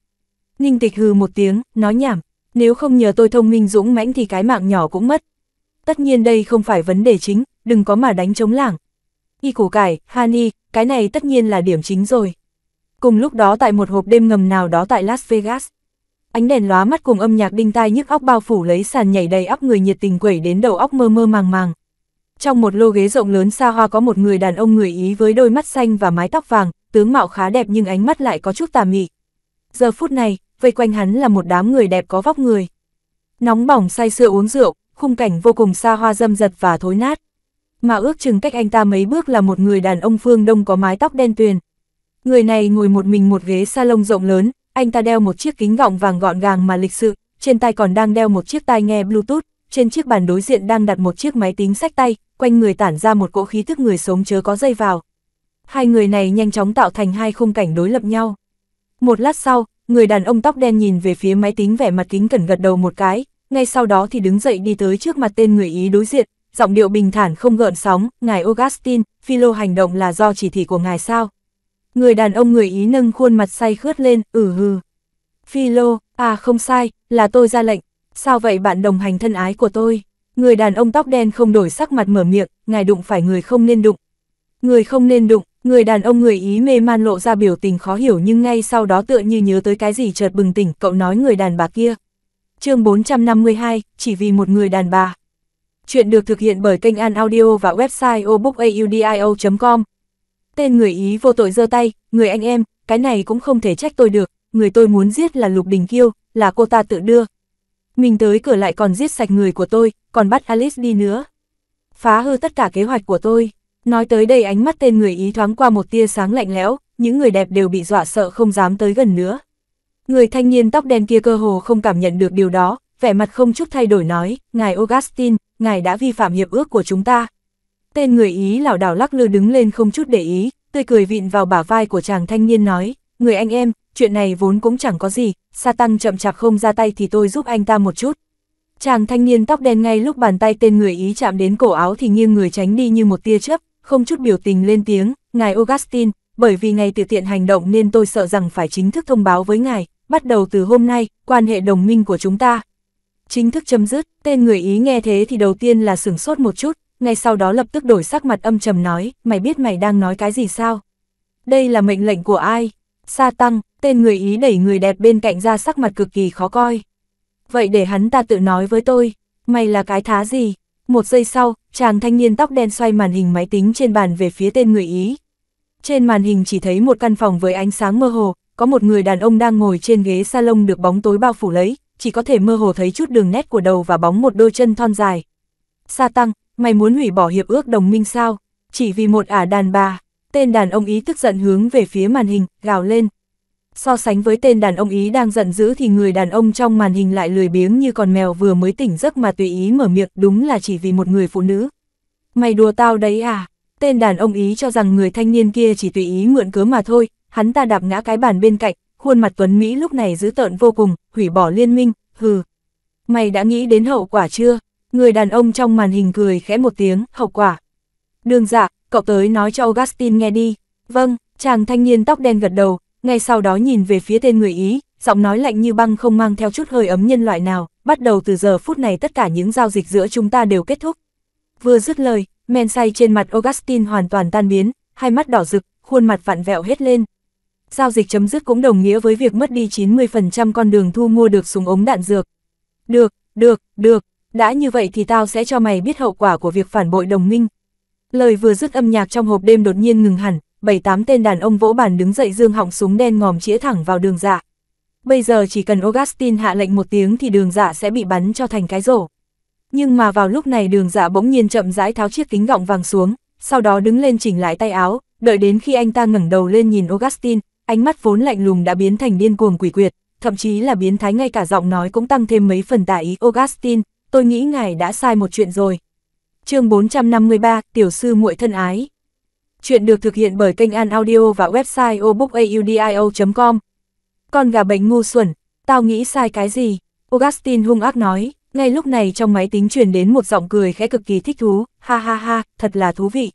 Speaker 1: Ninh Tịch hừ một tiếng, nói nhảm, nếu không nhờ tôi thông minh dũng mãnh thì cái mạng nhỏ cũng mất. Tất nhiên đây không phải vấn đề chính, đừng có mà đánh chống lảng. Y củ cải, Hani, cái này tất nhiên là điểm chính rồi. Cùng lúc đó tại một hộp đêm ngầm nào đó tại Las Vegas. Ánh đèn lóa mắt cùng âm nhạc đinh tai nhức óc bao phủ lấy sàn nhảy đầy óc người nhiệt tình quẩy đến đầu óc mơ mơ màng màng. Trong một lô ghế rộng lớn xa hoa có một người đàn ông người Ý với đôi mắt xanh và mái tóc vàng, tướng mạo khá đẹp nhưng ánh mắt lại có chút tà mị. Giờ phút này, vây quanh hắn là một đám người đẹp có vóc người. Nóng bỏng say sưa uống rượu, khung cảnh vô cùng xa hoa dâm giật và thối nát. Mà ước chừng cách anh ta mấy bước là một người đàn ông phương đông có mái tóc đen tuyền. Người này ngồi một mình một ghế salon rộng lớn, anh ta đeo một chiếc kính gọng vàng gọn gàng mà lịch sự, trên tay còn đang đeo một chiếc tai nghe Bluetooth, trên chiếc bàn đối diện đang đặt một chiếc máy tính sách tay, quanh người tản ra một cỗ khí thức người sống chớ có dây vào. Hai người này nhanh chóng tạo thành hai khung cảnh đối lập nhau. Một lát sau, Người đàn ông tóc đen nhìn về phía máy tính vẻ mặt kính cẩn gật đầu một cái, ngay sau đó thì đứng dậy đi tới trước mặt tên người Ý đối diện, giọng điệu bình thản không gợn sóng, ngài Augustine phi lô hành động là do chỉ thị của ngài sao. Người đàn ông người Ý nâng khuôn mặt say khướt lên, ừ hừ. Phi lô, à không sai, là tôi ra lệnh, sao vậy bạn đồng hành thân ái của tôi? Người đàn ông tóc đen không đổi sắc mặt mở miệng, ngài đụng phải người không nên đụng. Người không nên đụng, Người đàn ông người Ý mê man lộ ra biểu tình khó hiểu nhưng ngay sau đó tựa như nhớ tới cái gì chợt bừng tỉnh, cậu nói người đàn bà kia. chương 452, chỉ vì một người đàn bà. Chuyện được thực hiện bởi kênh An Audio và website obookaudio.com. Tên người Ý vô tội giơ tay, người anh em, cái này cũng không thể trách tôi được, người tôi muốn giết là Lục Đình Kiêu, là cô ta tự đưa. Mình tới cửa lại còn giết sạch người của tôi, còn bắt Alice đi nữa. Phá hư tất cả kế hoạch của tôi. Nói tới đây ánh mắt tên người Ý thoáng qua một tia sáng lạnh lẽo, những người đẹp đều bị dọa sợ không dám tới gần nữa. Người thanh niên tóc đen kia cơ hồ không cảm nhận được điều đó, vẻ mặt không chút thay đổi nói, ngài Augustine, ngài đã vi phạm hiệp ước của chúng ta. Tên người Ý lảo đảo lắc lư đứng lên không chút để ý, tươi cười vịn vào bả vai của chàng thanh niên nói, người anh em, chuyện này vốn cũng chẳng có gì, Satan chậm chạp không ra tay thì tôi giúp anh ta một chút. Chàng thanh niên tóc đen ngay lúc bàn tay tên người Ý chạm đến cổ áo thì nghiêng người tránh đi như một tia chớp, không chút biểu tình lên tiếng, ngài Augustine, bởi vì ngày tự tiện hành động nên tôi sợ rằng phải chính thức thông báo với ngài, bắt đầu từ hôm nay, quan hệ đồng minh của chúng ta. Chính thức chấm dứt, tên người Ý nghe thế thì đầu tiên là sửng sốt một chút, ngay sau đó lập tức đổi sắc mặt âm trầm nói, mày biết mày đang nói cái gì sao? Đây là mệnh lệnh của ai? Sa tăng, tên người Ý đẩy người đẹp bên cạnh ra sắc mặt cực kỳ khó coi. Vậy để hắn ta tự nói với tôi, mày là cái thá gì? Một giây sau, chàng thanh niên tóc đen xoay màn hình máy tính trên bàn về phía tên người Ý. Trên màn hình chỉ thấy một căn phòng với ánh sáng mơ hồ, có một người đàn ông đang ngồi trên ghế salon được bóng tối bao phủ lấy, chỉ có thể mơ hồ thấy chút đường nét của đầu và bóng một đôi chân thon dài. Sa tăng, mày muốn hủy bỏ hiệp ước đồng minh sao? Chỉ vì một ả đàn bà, tên đàn ông Ý tức giận hướng về phía màn hình, gào lên, So sánh với tên đàn ông Ý đang giận dữ thì người đàn ông trong màn hình lại lười biếng như con mèo vừa mới tỉnh giấc mà tùy ý mở miệng đúng là chỉ vì một người phụ nữ. Mày đùa tao đấy à? Tên đàn ông Ý cho rằng người thanh niên kia chỉ tùy ý mượn cớ mà thôi, hắn ta đạp ngã cái bàn bên cạnh, khuôn mặt Tuấn Mỹ lúc này dữ tợn vô cùng, hủy bỏ liên minh, hừ. Mày đã nghĩ đến hậu quả chưa? Người đàn ông trong màn hình cười khẽ một tiếng, hậu quả. Đường dạ, cậu tới nói cho Augustine nghe đi. Vâng, chàng thanh niên tóc đen gật đầu, ngay sau đó nhìn về phía tên người Ý, giọng nói lạnh như băng không mang theo chút hơi ấm nhân loại nào, bắt đầu từ giờ phút này tất cả những giao dịch giữa chúng ta đều kết thúc. Vừa dứt lời, men say trên mặt Augustine hoàn toàn tan biến, hai mắt đỏ rực, khuôn mặt vặn vẹo hết lên. Giao dịch chấm dứt cũng đồng nghĩa với việc mất đi 90% con đường thu mua được súng ống đạn dược. Được, được, được, đã như vậy thì tao sẽ cho mày biết hậu quả của việc phản bội đồng minh. Lời vừa dứt âm nhạc trong hộp đêm đột nhiên ngừng hẳn, bảy tám tên đàn ông vỗ bàn đứng dậy dương họng súng đen ngòm chĩa thẳng vào đường dạ. Bây giờ chỉ cần Augustine hạ lệnh một tiếng thì đường dạ sẽ bị bắn cho thành cái rổ. Nhưng mà vào lúc này đường dạ bỗng nhiên chậm rãi tháo chiếc kính gọng vàng xuống, sau đó đứng lên chỉnh lại tay áo, đợi đến khi anh ta ngẩng đầu lên nhìn Augustine, ánh mắt vốn lạnh lùng đã biến thành điên cuồng quỷ quyệt, thậm chí là biến thái ngay cả giọng nói cũng tăng thêm mấy phần tả ý Augustine, tôi nghĩ ngài đã sai một chuyện rồi. chương 453, Tiểu sư muội thân ái Chuyện được thực hiện bởi kênh An Audio và website obookaudio.com. Con gà bệnh ngu xuẩn, tao nghĩ sai cái gì? Augustine hung ác nói, ngay lúc này trong máy tính truyền đến một giọng cười khẽ cực kỳ thích thú, ha ha ha, thật là thú vị.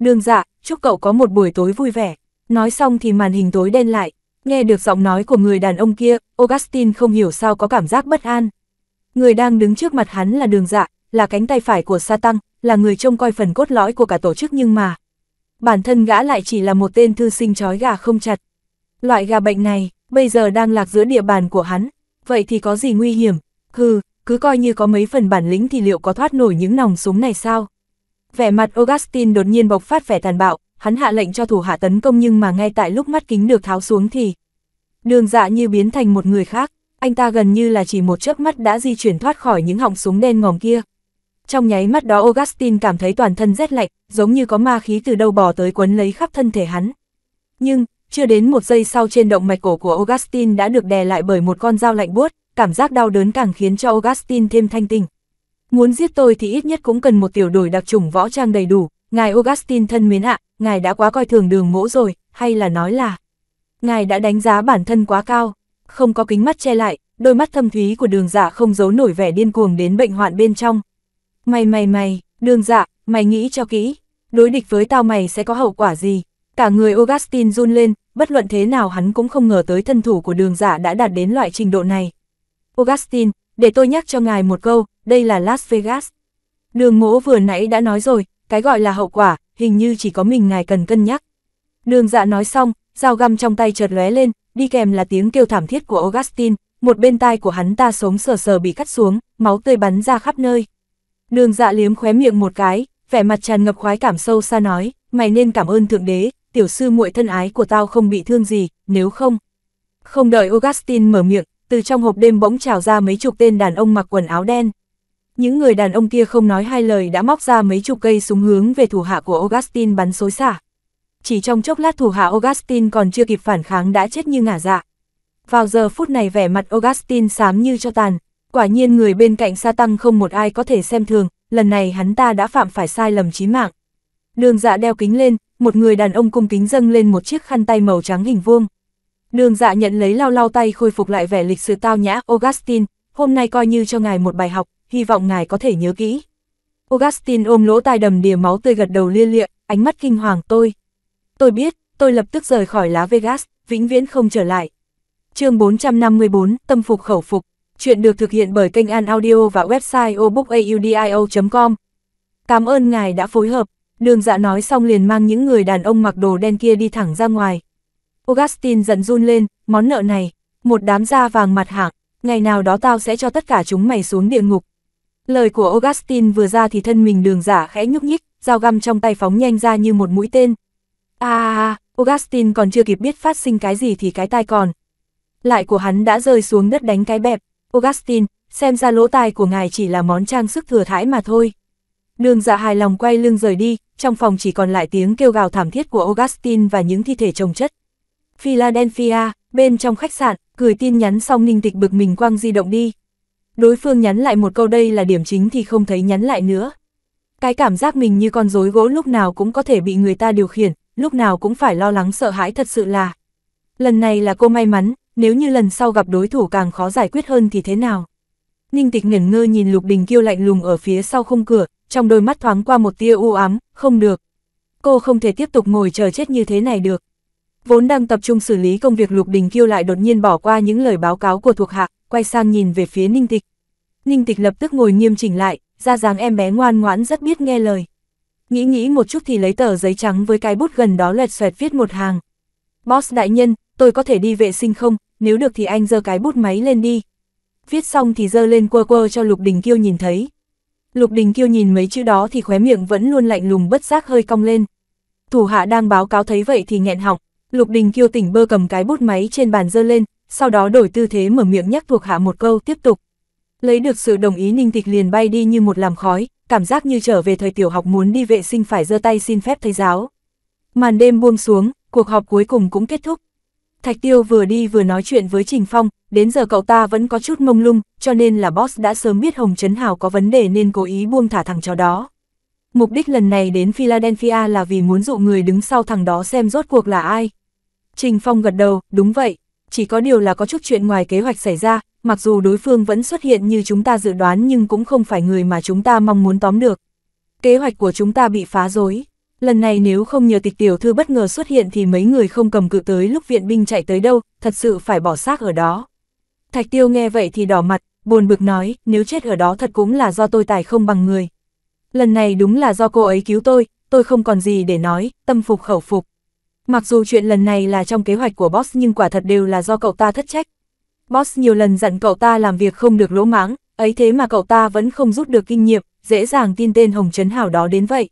Speaker 1: Đường dạ, chúc cậu có một buổi tối vui vẻ. Nói xong thì màn hình tối đen lại, nghe được giọng nói của người đàn ông kia, Augustine không hiểu sao có cảm giác bất an. Người đang đứng trước mặt hắn là đường dạ, là cánh tay phải của Satan, là người trông coi phần cốt lõi của cả tổ chức nhưng mà, bản thân gã lại chỉ là một tên thư sinh trói gà không chặt. Loại gà bệnh này, bây giờ đang lạc giữa địa bàn của hắn, vậy thì có gì nguy hiểm, hừ, cứ coi như có mấy phần bản lĩnh thì liệu có thoát nổi những nòng súng này sao? Vẻ mặt Augustine đột nhiên bộc phát vẻ tàn bạo, hắn hạ lệnh cho thủ hạ tấn công nhưng mà ngay tại lúc mắt kính được tháo xuống thì đường dạ như biến thành một người khác, anh ta gần như là chỉ một chớp mắt đã di chuyển thoát khỏi những họng súng đen ngòm kia, trong nháy mắt đó Augustine cảm thấy toàn thân rét lạnh, giống như có ma khí từ đâu bò tới quấn lấy khắp thân thể hắn. Nhưng, chưa đến một giây sau trên động mạch cổ của Augustine đã được đè lại bởi một con dao lạnh buốt, cảm giác đau đớn càng khiến cho Augustine thêm thanh tình. Muốn giết tôi thì ít nhất cũng cần một tiểu đội đặc chủng võ trang đầy đủ, ngài Augustine thân mến ạ, ngài đã quá coi thường đường mỗ rồi, hay là nói là... Ngài đã đánh giá bản thân quá cao, không có kính mắt che lại, đôi mắt thâm thúy của đường giả dạ không giấu nổi vẻ điên cuồng đến bệnh hoạn bên trong, Mày mày mày, đường dạ, mày nghĩ cho kỹ, đối địch với tao mày sẽ có hậu quả gì? Cả người Augustine run lên, bất luận thế nào hắn cũng không ngờ tới thân thủ của đường dạ đã đạt đến loại trình độ này. Augustine, để tôi nhắc cho ngài một câu, đây là Las Vegas. Đường mỗ vừa nãy đã nói rồi, cái gọi là hậu quả, hình như chỉ có mình ngài cần cân nhắc. Đường dạ nói xong, dao găm trong tay chợt lóe lên, đi kèm là tiếng kêu thảm thiết của Augustine, một bên tai của hắn ta sống sờ sờ bị cắt xuống, máu tươi bắn ra khắp nơi. Đường dạ liếm khóe miệng một cái, vẻ mặt tràn ngập khoái cảm sâu xa nói, mày nên cảm ơn Thượng Đế, tiểu sư muội thân ái của tao không bị thương gì, nếu không. Không đợi Augustine mở miệng, từ trong hộp đêm bỗng trào ra mấy chục tên đàn ông mặc quần áo đen. Những người đàn ông kia không nói hai lời đã móc ra mấy chục cây súng hướng về thủ hạ của Augustine bắn xối xả. Chỉ trong chốc lát thủ hạ Augustine còn chưa kịp phản kháng đã chết như ngả dạ. Vào giờ phút này vẻ mặt Augustine xám như cho tàn, Quả nhiên người bên cạnh sa tăng không một ai có thể xem thường, lần này hắn ta đã phạm phải sai lầm chí mạng. Đường dạ đeo kính lên, một người đàn ông cung kính dâng lên một chiếc khăn tay màu trắng hình vuông. Đường dạ nhận lấy lau lau tay khôi phục lại vẻ lịch sự tao nhã, Augustine, hôm nay coi như cho ngài một bài học, hy vọng ngài có thể nhớ kỹ. Augustine ôm lỗ tai đầm đìa máu tươi gật đầu lia lịa, ánh mắt kinh hoàng tôi. Tôi biết, tôi lập tức rời khỏi lá Vegas, vĩnh viễn không trở lại. chương 454, tâm phục khẩu phục. Chuyện được thực hiện bởi kênh An Audio và website obookaudio.com. Cảm ơn ngài đã phối hợp, đường dạ nói xong liền mang những người đàn ông mặc đồ đen kia đi thẳng ra ngoài. Augustine giận run lên, món nợ này, một đám da vàng mặt hạng, ngày nào đó tao sẽ cho tất cả chúng mày xuống địa ngục. Lời của Augustine vừa ra thì thân mình đường giả dạ khẽ nhúc nhích, dao găm trong tay phóng nhanh ra như một mũi tên. À, Augustine còn chưa kịp biết phát sinh cái gì thì cái tai còn. Lại của hắn đã rơi xuống đất đánh cái bẹp, Augustine, xem ra lỗ tai của ngài chỉ là món trang sức thừa thãi mà thôi. Đường dạ hài lòng quay lưng rời đi, trong phòng chỉ còn lại tiếng kêu gào thảm thiết của Augustine và những thi thể trồng chất. Philadelphia, bên trong khách sạn, gửi tin nhắn xong ninh tịch bực mình quăng di động đi. Đối phương nhắn lại một câu đây là điểm chính thì không thấy nhắn lại nữa. Cái cảm giác mình như con rối gỗ lúc nào cũng có thể bị người ta điều khiển, lúc nào cũng phải lo lắng sợ hãi thật sự là. Lần này là cô may mắn, nếu như lần sau gặp đối thủ càng khó giải quyết hơn thì thế nào? Ninh tịch ngẩn ngơ nhìn Lục Đình Kiêu lạnh lùng ở phía sau khung cửa, trong đôi mắt thoáng qua một tia u ám, không được. Cô không thể tiếp tục ngồi chờ chết như thế này được. Vốn đang tập trung xử lý công việc Lục Đình Kiêu lại đột nhiên bỏ qua những lời báo cáo của thuộc hạ, quay sang nhìn về phía Ninh Tịch. Ninh Tịch lập tức ngồi nghiêm chỉnh lại, ra dáng em bé ngoan ngoãn rất biết nghe lời. Nghĩ nghĩ một chút thì lấy tờ giấy trắng với cái bút gần đó lẹt xoẹt viết một hàng. Boss đại nhân, tôi có thể đi vệ sinh không, nếu được thì anh giơ cái bút máy lên đi. Viết xong thì giơ lên quơ quơ cho Lục Đình Kiêu nhìn thấy. Lục Đình Kiêu nhìn mấy chữ đó thì khóe miệng vẫn luôn lạnh lùng bất giác hơi cong lên. Thủ hạ đang báo cáo thấy vậy thì nghẹn họng, Lục Đình Kiêu tỉnh bơ cầm cái bút máy trên bàn giơ lên, sau đó đổi tư thế mở miệng nhắc thuộc hạ một câu tiếp tục. Lấy được sự đồng ý Ninh Tịch liền bay đi như một làm khói, cảm giác như trở về thời tiểu học muốn đi vệ sinh phải giơ tay xin phép thầy giáo. Màn đêm buông xuống, cuộc họp cuối cùng cũng kết thúc. Thạch Tiêu vừa đi vừa nói chuyện với Trình Phong, đến giờ cậu ta vẫn có chút mông lung, cho nên là boss đã sớm biết Hồng Trấn Hào có vấn đề nên cố ý buông thả thằng chó đó. Mục đích lần này đến Philadelphia là vì muốn dụ người đứng sau thằng đó xem rốt cuộc là ai. Trình Phong gật đầu, đúng vậy, chỉ có điều là có chút chuyện ngoài kế hoạch xảy ra, mặc dù đối phương vẫn xuất hiện như chúng ta dự đoán nhưng cũng không phải người mà chúng ta mong muốn tóm được. Kế hoạch của chúng ta bị phá rối. Lần này nếu không nhờ tịch tiểu thư bất ngờ xuất hiện thì mấy người không cầm cự tới lúc viện binh chạy tới đâu, thật sự phải bỏ xác ở đó. Thạch tiêu nghe vậy thì đỏ mặt, buồn bực nói, nếu chết ở đó thật cũng là do tôi tài không bằng người. Lần này đúng là do cô ấy cứu tôi, tôi không còn gì để nói, tâm phục khẩu phục. Mặc dù chuyện lần này là trong kế hoạch của Boss nhưng quả thật đều là do cậu ta thất trách. Boss nhiều lần dặn cậu ta làm việc không được lỗ mãng, ấy thế mà cậu ta vẫn không rút được kinh nghiệm, dễ dàng tin tên Hồng Trấn Hảo đó đến vậy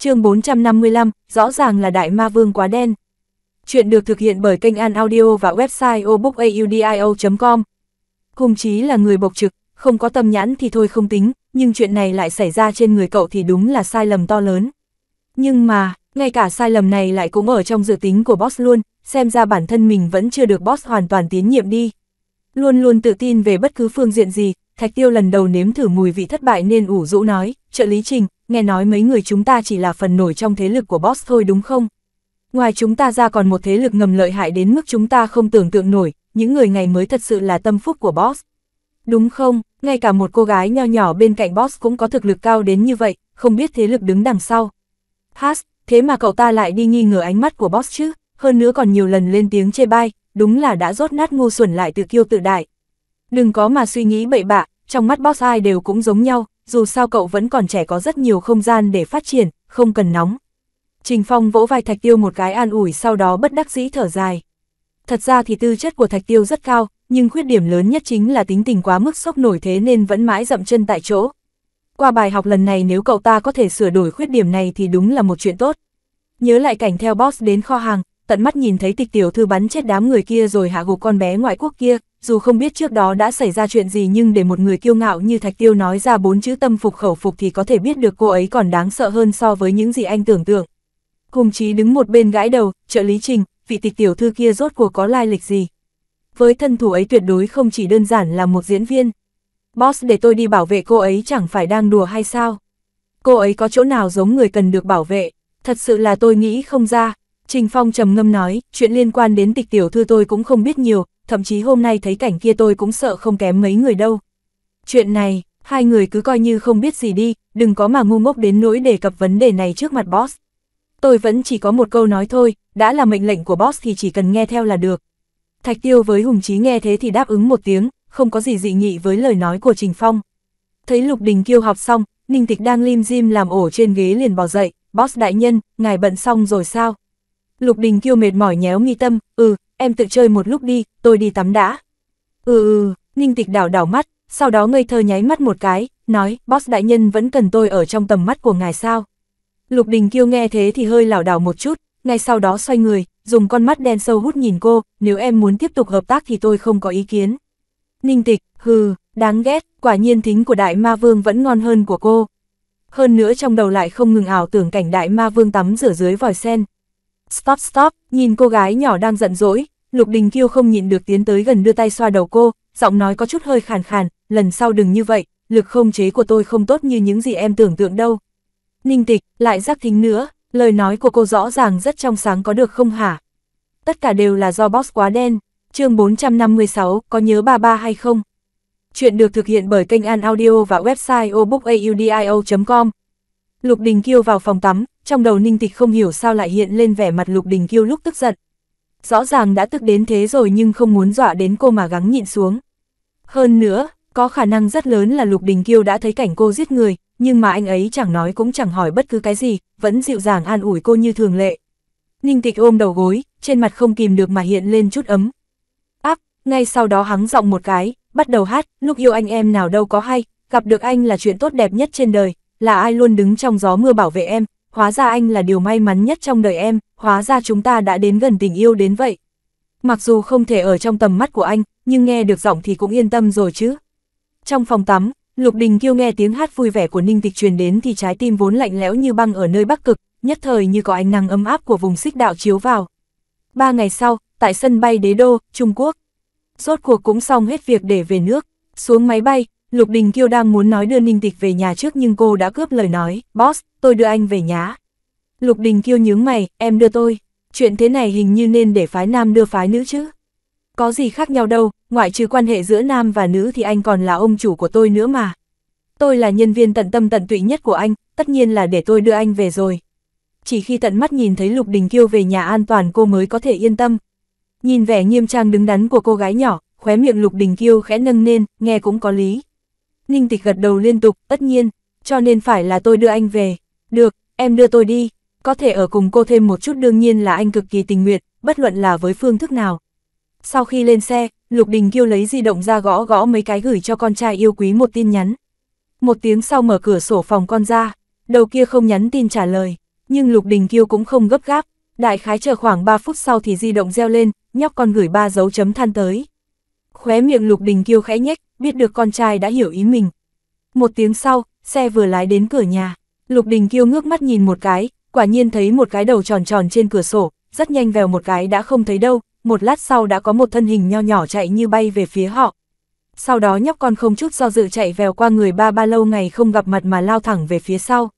Speaker 1: chương 455, rõ ràng là Đại Ma Vương quá đen. Chuyện được thực hiện bởi kênh An Audio và website obookaudio.com. Hùng Chí là người bộc trực, không có tâm nhãn thì thôi không tính, nhưng chuyện này lại xảy ra trên người cậu thì đúng là sai lầm to lớn. Nhưng mà, ngay cả sai lầm này lại cũng ở trong dự tính của boss luôn, xem ra bản thân mình vẫn chưa được boss hoàn toàn tiến nhiệm đi. Luôn luôn tự tin về bất cứ phương diện gì, Thạch Tiêu lần đầu nếm thử mùi vị thất bại nên ủ rũ nói, trợ lý Trình, nghe nói mấy người chúng ta chỉ là phần nổi trong thế lực của boss thôi đúng không? Ngoài chúng ta ra còn một thế lực ngầm lợi hại đến mức chúng ta không tưởng tượng nổi, những người ngày mới thật sự là tâm phúc của boss. Đúng không, ngay cả một cô gái nho nhỏ bên cạnh boss cũng có thực lực cao đến như vậy, không biết thế lực đứng đằng sau. Has, thế mà cậu ta lại đi nghi ngờ ánh mắt của boss chứ, hơn nữa còn nhiều lần lên tiếng chê bai, đúng là đã rốt nát ngu xuẩn lại từ kiêu tự đại. Đừng có mà suy nghĩ bậy bạ, trong mắt boss ai đều cũng giống nhau, dù sao cậu vẫn còn trẻ có rất nhiều không gian để phát triển, không cần nóng. Trình Phong vỗ vai Thạch Tiêu một cái an ủi sau đó bất đắc dĩ thở dài. Thật ra thì tư chất của Thạch Tiêu rất cao, nhưng khuyết điểm lớn nhất chính là tính tình quá mức sốc nổi thế nên vẫn mãi dậm chân tại chỗ. Qua bài học lần này nếu cậu ta có thể sửa đổi khuyết điểm này thì đúng là một chuyện tốt. Nhớ lại cảnh theo boss đến kho hàng, tận mắt nhìn thấy tịch tiểu thư bắn chết đám người kia rồi hạ gục con bé ngoại quốc kia, dù không biết trước đó đã xảy ra chuyện gì nhưng để một người kiêu ngạo như Thạch Tiêu nói ra bốn chữ tâm phục khẩu phục thì có thể biết được cô ấy còn đáng sợ hơn so với những gì anh tưởng tượng. Hùng Chí đứng một bên gãi đầu, trợ lý trình, vị tịch tiểu thư kia rốt cuộc có lai lịch gì. Với thân thủ ấy tuyệt đối không chỉ đơn giản là một diễn viên. Boss để tôi đi bảo vệ cô ấy chẳng phải đang đùa hay sao? Cô ấy có chỗ nào giống người cần được bảo vệ? Thật sự là tôi nghĩ không ra, Trình Phong trầm ngâm nói, chuyện liên quan đến tịch tiểu thư tôi cũng không biết nhiều, thậm chí hôm nay thấy cảnh kia tôi cũng sợ không kém mấy người đâu. Chuyện này, hai người cứ coi như không biết gì đi, đừng có mà ngu ngốc đến nỗi đề cập vấn đề này trước mặt boss. Tôi vẫn chỉ có một câu nói thôi, đã là mệnh lệnh của boss thì chỉ cần nghe theo là được. Thạch Tiêu với Hùng Chí nghe thế thì đáp ứng một tiếng, không có gì dị nghị với lời nói của Trình Phong. Thấy Lục Đình Kiêu học xong, Ninh Tịch đang lim dim làm ổ trên ghế liền bò dậy, boss đại nhân, ngài bận xong rồi sao? Lục Đình Kiêu mệt mỏi nhéo nghi tâm, ừ, em tự chơi một lúc đi, tôi đi tắm đã. Ừ ừ, Ninh Tịch đảo đảo mắt, sau đó ngây thơ nháy mắt một cái, nói, boss đại nhân vẫn cần tôi ở trong tầm mắt của ngài sao. Lục Đình Kiêu nghe thế thì hơi lảo đảo một chút, ngay sau đó xoay người, dùng con mắt đen sâu hút nhìn cô, nếu em muốn tiếp tục hợp tác thì tôi không có ý kiến. Ninh Tịch, hừ, đáng ghét, quả nhiên thính của Đại Ma Vương vẫn ngon hơn của cô. Hơn nữa trong đầu lại không ngừng ảo tưởng cảnh Đại Ma Vương tắm rửa dưới vòi sen, Stop stop, nhìn cô gái nhỏ đang giận dỗi, Lục Đình Kiêu không nhịn được tiến tới gần đưa tay xoa đầu cô, giọng nói có chút hơi khàn khàn, lần sau đừng như vậy, lực không chế của tôi không tốt như những gì em tưởng tượng đâu. Ninh tịch, lại giác thính nữa, lời nói của cô rõ ràng rất trong sáng có được không hả? Tất cả đều là do box quá đen, chương 456, có nhớ ba ba hay không? Chuyện được thực hiện bởi kênh An Audio và website obookaudio.com. Lục Đình Kiêu vào phòng tắm, trong đầu ninh tịch không hiểu sao lại hiện lên vẻ mặt lục đình kiêu lúc tức giận. Rõ ràng đã tức đến thế rồi nhưng không muốn dọa đến cô mà gắng nhịn xuống. Hơn nữa, có khả năng rất lớn là lục đình kiêu đã thấy cảnh cô giết người, nhưng mà anh ấy chẳng nói cũng chẳng hỏi bất cứ cái gì, vẫn dịu dàng an ủi cô như thường lệ. Ninh tịch ôm đầu gối, trên mặt không kìm được mà hiện lên chút ấm. Áp, ngay sau đó hắng giọng một cái, bắt đầu hát, lúc yêu anh em nào đâu có hay, gặp được anh là chuyện tốt đẹp nhất trên đời, là ai luôn đứng trong gió mưa bảo vệ em, hóa ra anh là điều may mắn nhất trong đời em, hóa ra chúng ta đã đến gần tình yêu đến vậy. Mặc dù không thể ở trong tầm mắt của anh, nhưng nghe được giọng thì cũng yên tâm rồi chứ. Trong phòng tắm, Lục Đình Kiêu nghe tiếng hát vui vẻ của Ninh Tịch truyền đến thì trái tim vốn lạnh lẽo như băng ở nơi Bắc Cực, nhất thời như có ánh nắng ấm áp của vùng xích đạo chiếu vào. Ba ngày sau, tại sân bay Đế Đô, Trung Quốc, rốt cuộc cũng xong hết việc để về nước, xuống máy bay, Lục Đình Kiêu đang muốn nói đưa Ninh Tịch về nhà trước nhưng cô đã cướp lời nói, Boss, tôi đưa anh về nhà. Lục Đình Kiêu nhướng mày, em đưa tôi. Chuyện thế này hình như nên để phái nam đưa phái nữ chứ. Có gì khác nhau đâu, ngoại trừ quan hệ giữa nam và nữ thì anh còn là ông chủ của tôi nữa mà. Tôi là nhân viên tận tâm tận tụy nhất của anh, tất nhiên là để tôi đưa anh về rồi. Chỉ khi tận mắt nhìn thấy Lục Đình Kiêu về nhà an toàn cô mới có thể yên tâm. Nhìn vẻ nghiêm trang đứng đắn của cô gái nhỏ, khóe miệng Lục Đình Kiêu khẽ nâng lên, nghe cũng có lý. Ninh Tịch gật đầu liên tục, tất nhiên, cho nên phải là tôi đưa anh về. Được, em đưa tôi đi, có thể ở cùng cô thêm một chút đương nhiên là anh cực kỳ tình nguyện, bất luận là với phương thức nào. Sau khi lên xe, Lục Đình Kiêu lấy di động ra gõ gõ mấy cái gửi cho con trai yêu quý một tin nhắn. Một tiếng sau mở cửa sổ phòng con ra, đầu kia không nhắn tin trả lời, nhưng Lục Đình Kiêu cũng không gấp gáp, đại khái chờ khoảng 3 phút sau thì di động reo lên, nhóc con gửi ba dấu chấm than tới. Khóe miệng Lục Đình Kiêu khẽ nhếch, biết được con trai đã hiểu ý mình. Một tiếng sau, xe vừa lái đến cửa nhà, Lục Đình Kiêu ngước mắt nhìn một cái, quả nhiên thấy một cái đầu tròn tròn trên cửa sổ, rất nhanh vèo một cái đã không thấy đâu, một lát sau đã có một thân hình nho nhỏ chạy như bay về phía họ. Sau đó nhóc con không chút do dự chạy vèo qua người ba ba lâu ngày không gặp mặt mà lao thẳng về phía sau.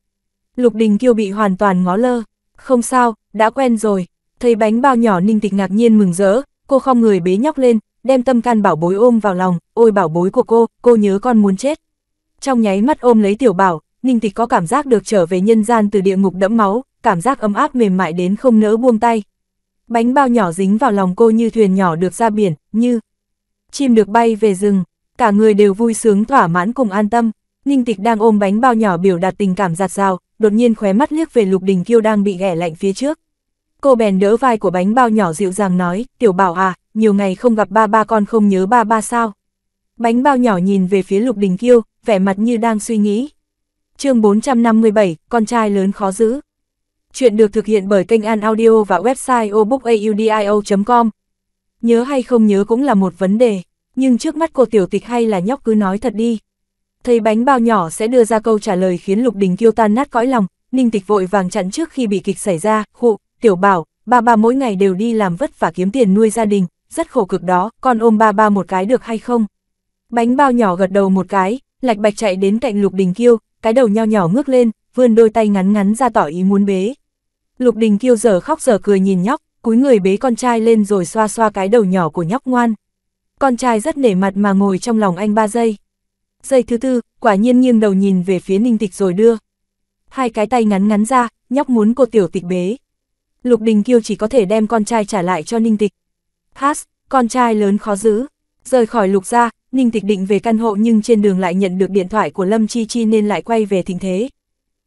Speaker 1: Lục Đình Kiêu bị hoàn toàn ngó lơ, không sao, đã quen rồi, thấy bánh bao nhỏ ninh tịch ngạc nhiên mừng rỡ, cô không người bế nhóc lên, đem tâm can bảo bối ôm vào lòng, ôi bảo bối của cô, cô nhớ con muốn chết. Trong nháy mắt ôm lấy tiểu bảo, Ninh Tịch có cảm giác được trở về nhân gian từ địa ngục đẫm máu, cảm giác ấm áp mềm mại đến không nỡ buông tay. Bánh bao nhỏ dính vào lòng cô như thuyền nhỏ được ra biển, như chim được bay về rừng, cả người đều vui sướng thỏa mãn cùng an tâm. Ninh Tịch đang ôm bánh bao nhỏ biểu đạt tình cảm giạt rào, đột nhiên khóe mắt liếc về Lục Đình Kiêu đang bị ghẻ lạnh phía trước. Cô bèn đỡ vai của bánh bao nhỏ dịu dàng nói, tiểu bảo à, nhiều ngày không gặp ba ba con không nhớ ba ba sao. Bánh bao nhỏ nhìn về phía Lục Đình Kiêu, vẻ mặt như đang suy nghĩ. chương 457, con trai lớn khó giữ. Chuyện được thực hiện bởi kênh An Audio và website obookaudio.com. Nhớ hay không nhớ cũng là một vấn đề, nhưng trước mắt cô tiểu tịch hay là nhóc cứ nói thật đi. Thấy bánh bao nhỏ sẽ đưa ra câu trả lời khiến Lục Đình Kiêu tan nát cõi lòng, Ninh Tịch vội vàng chặn trước khi bị kịch xảy ra, khụ, tiểu bảo, ba ba mỗi ngày đều đi làm vất vả kiếm tiền nuôi gia đình, rất khổ cực đó, con ôm ba ba một cái được hay không? Bánh bao nhỏ gật đầu một cái, lạch bạch chạy đến cạnh Lục Đình Kiêu, cái đầu nho nhỏ ngước lên, vươn đôi tay ngắn ngắn ra tỏ ý muốn bế. Lục Đình Kiêu giờ khóc giờ cười nhìn nhóc, cúi người bế con trai lên rồi xoa xoa cái đầu nhỏ của nhóc ngoan. Con trai rất nể mặt mà ngồi trong lòng anh ba giây. Giây thứ tư, quả nhiên nghiêng đầu nhìn về phía ninh tịch rồi đưa. Hai cái tay ngắn ngắn ra, nhóc muốn cô tiểu tịch bế. Lục Đình Kiêu chỉ có thể đem con trai trả lại cho ninh tịch. Has, con trai lớn khó giữ. Rời khỏi lục gia, Ninh Tịch định về căn hộ nhưng trên đường lại nhận được điện thoại của Lâm Chi Chi nên lại quay về thỉnh thế.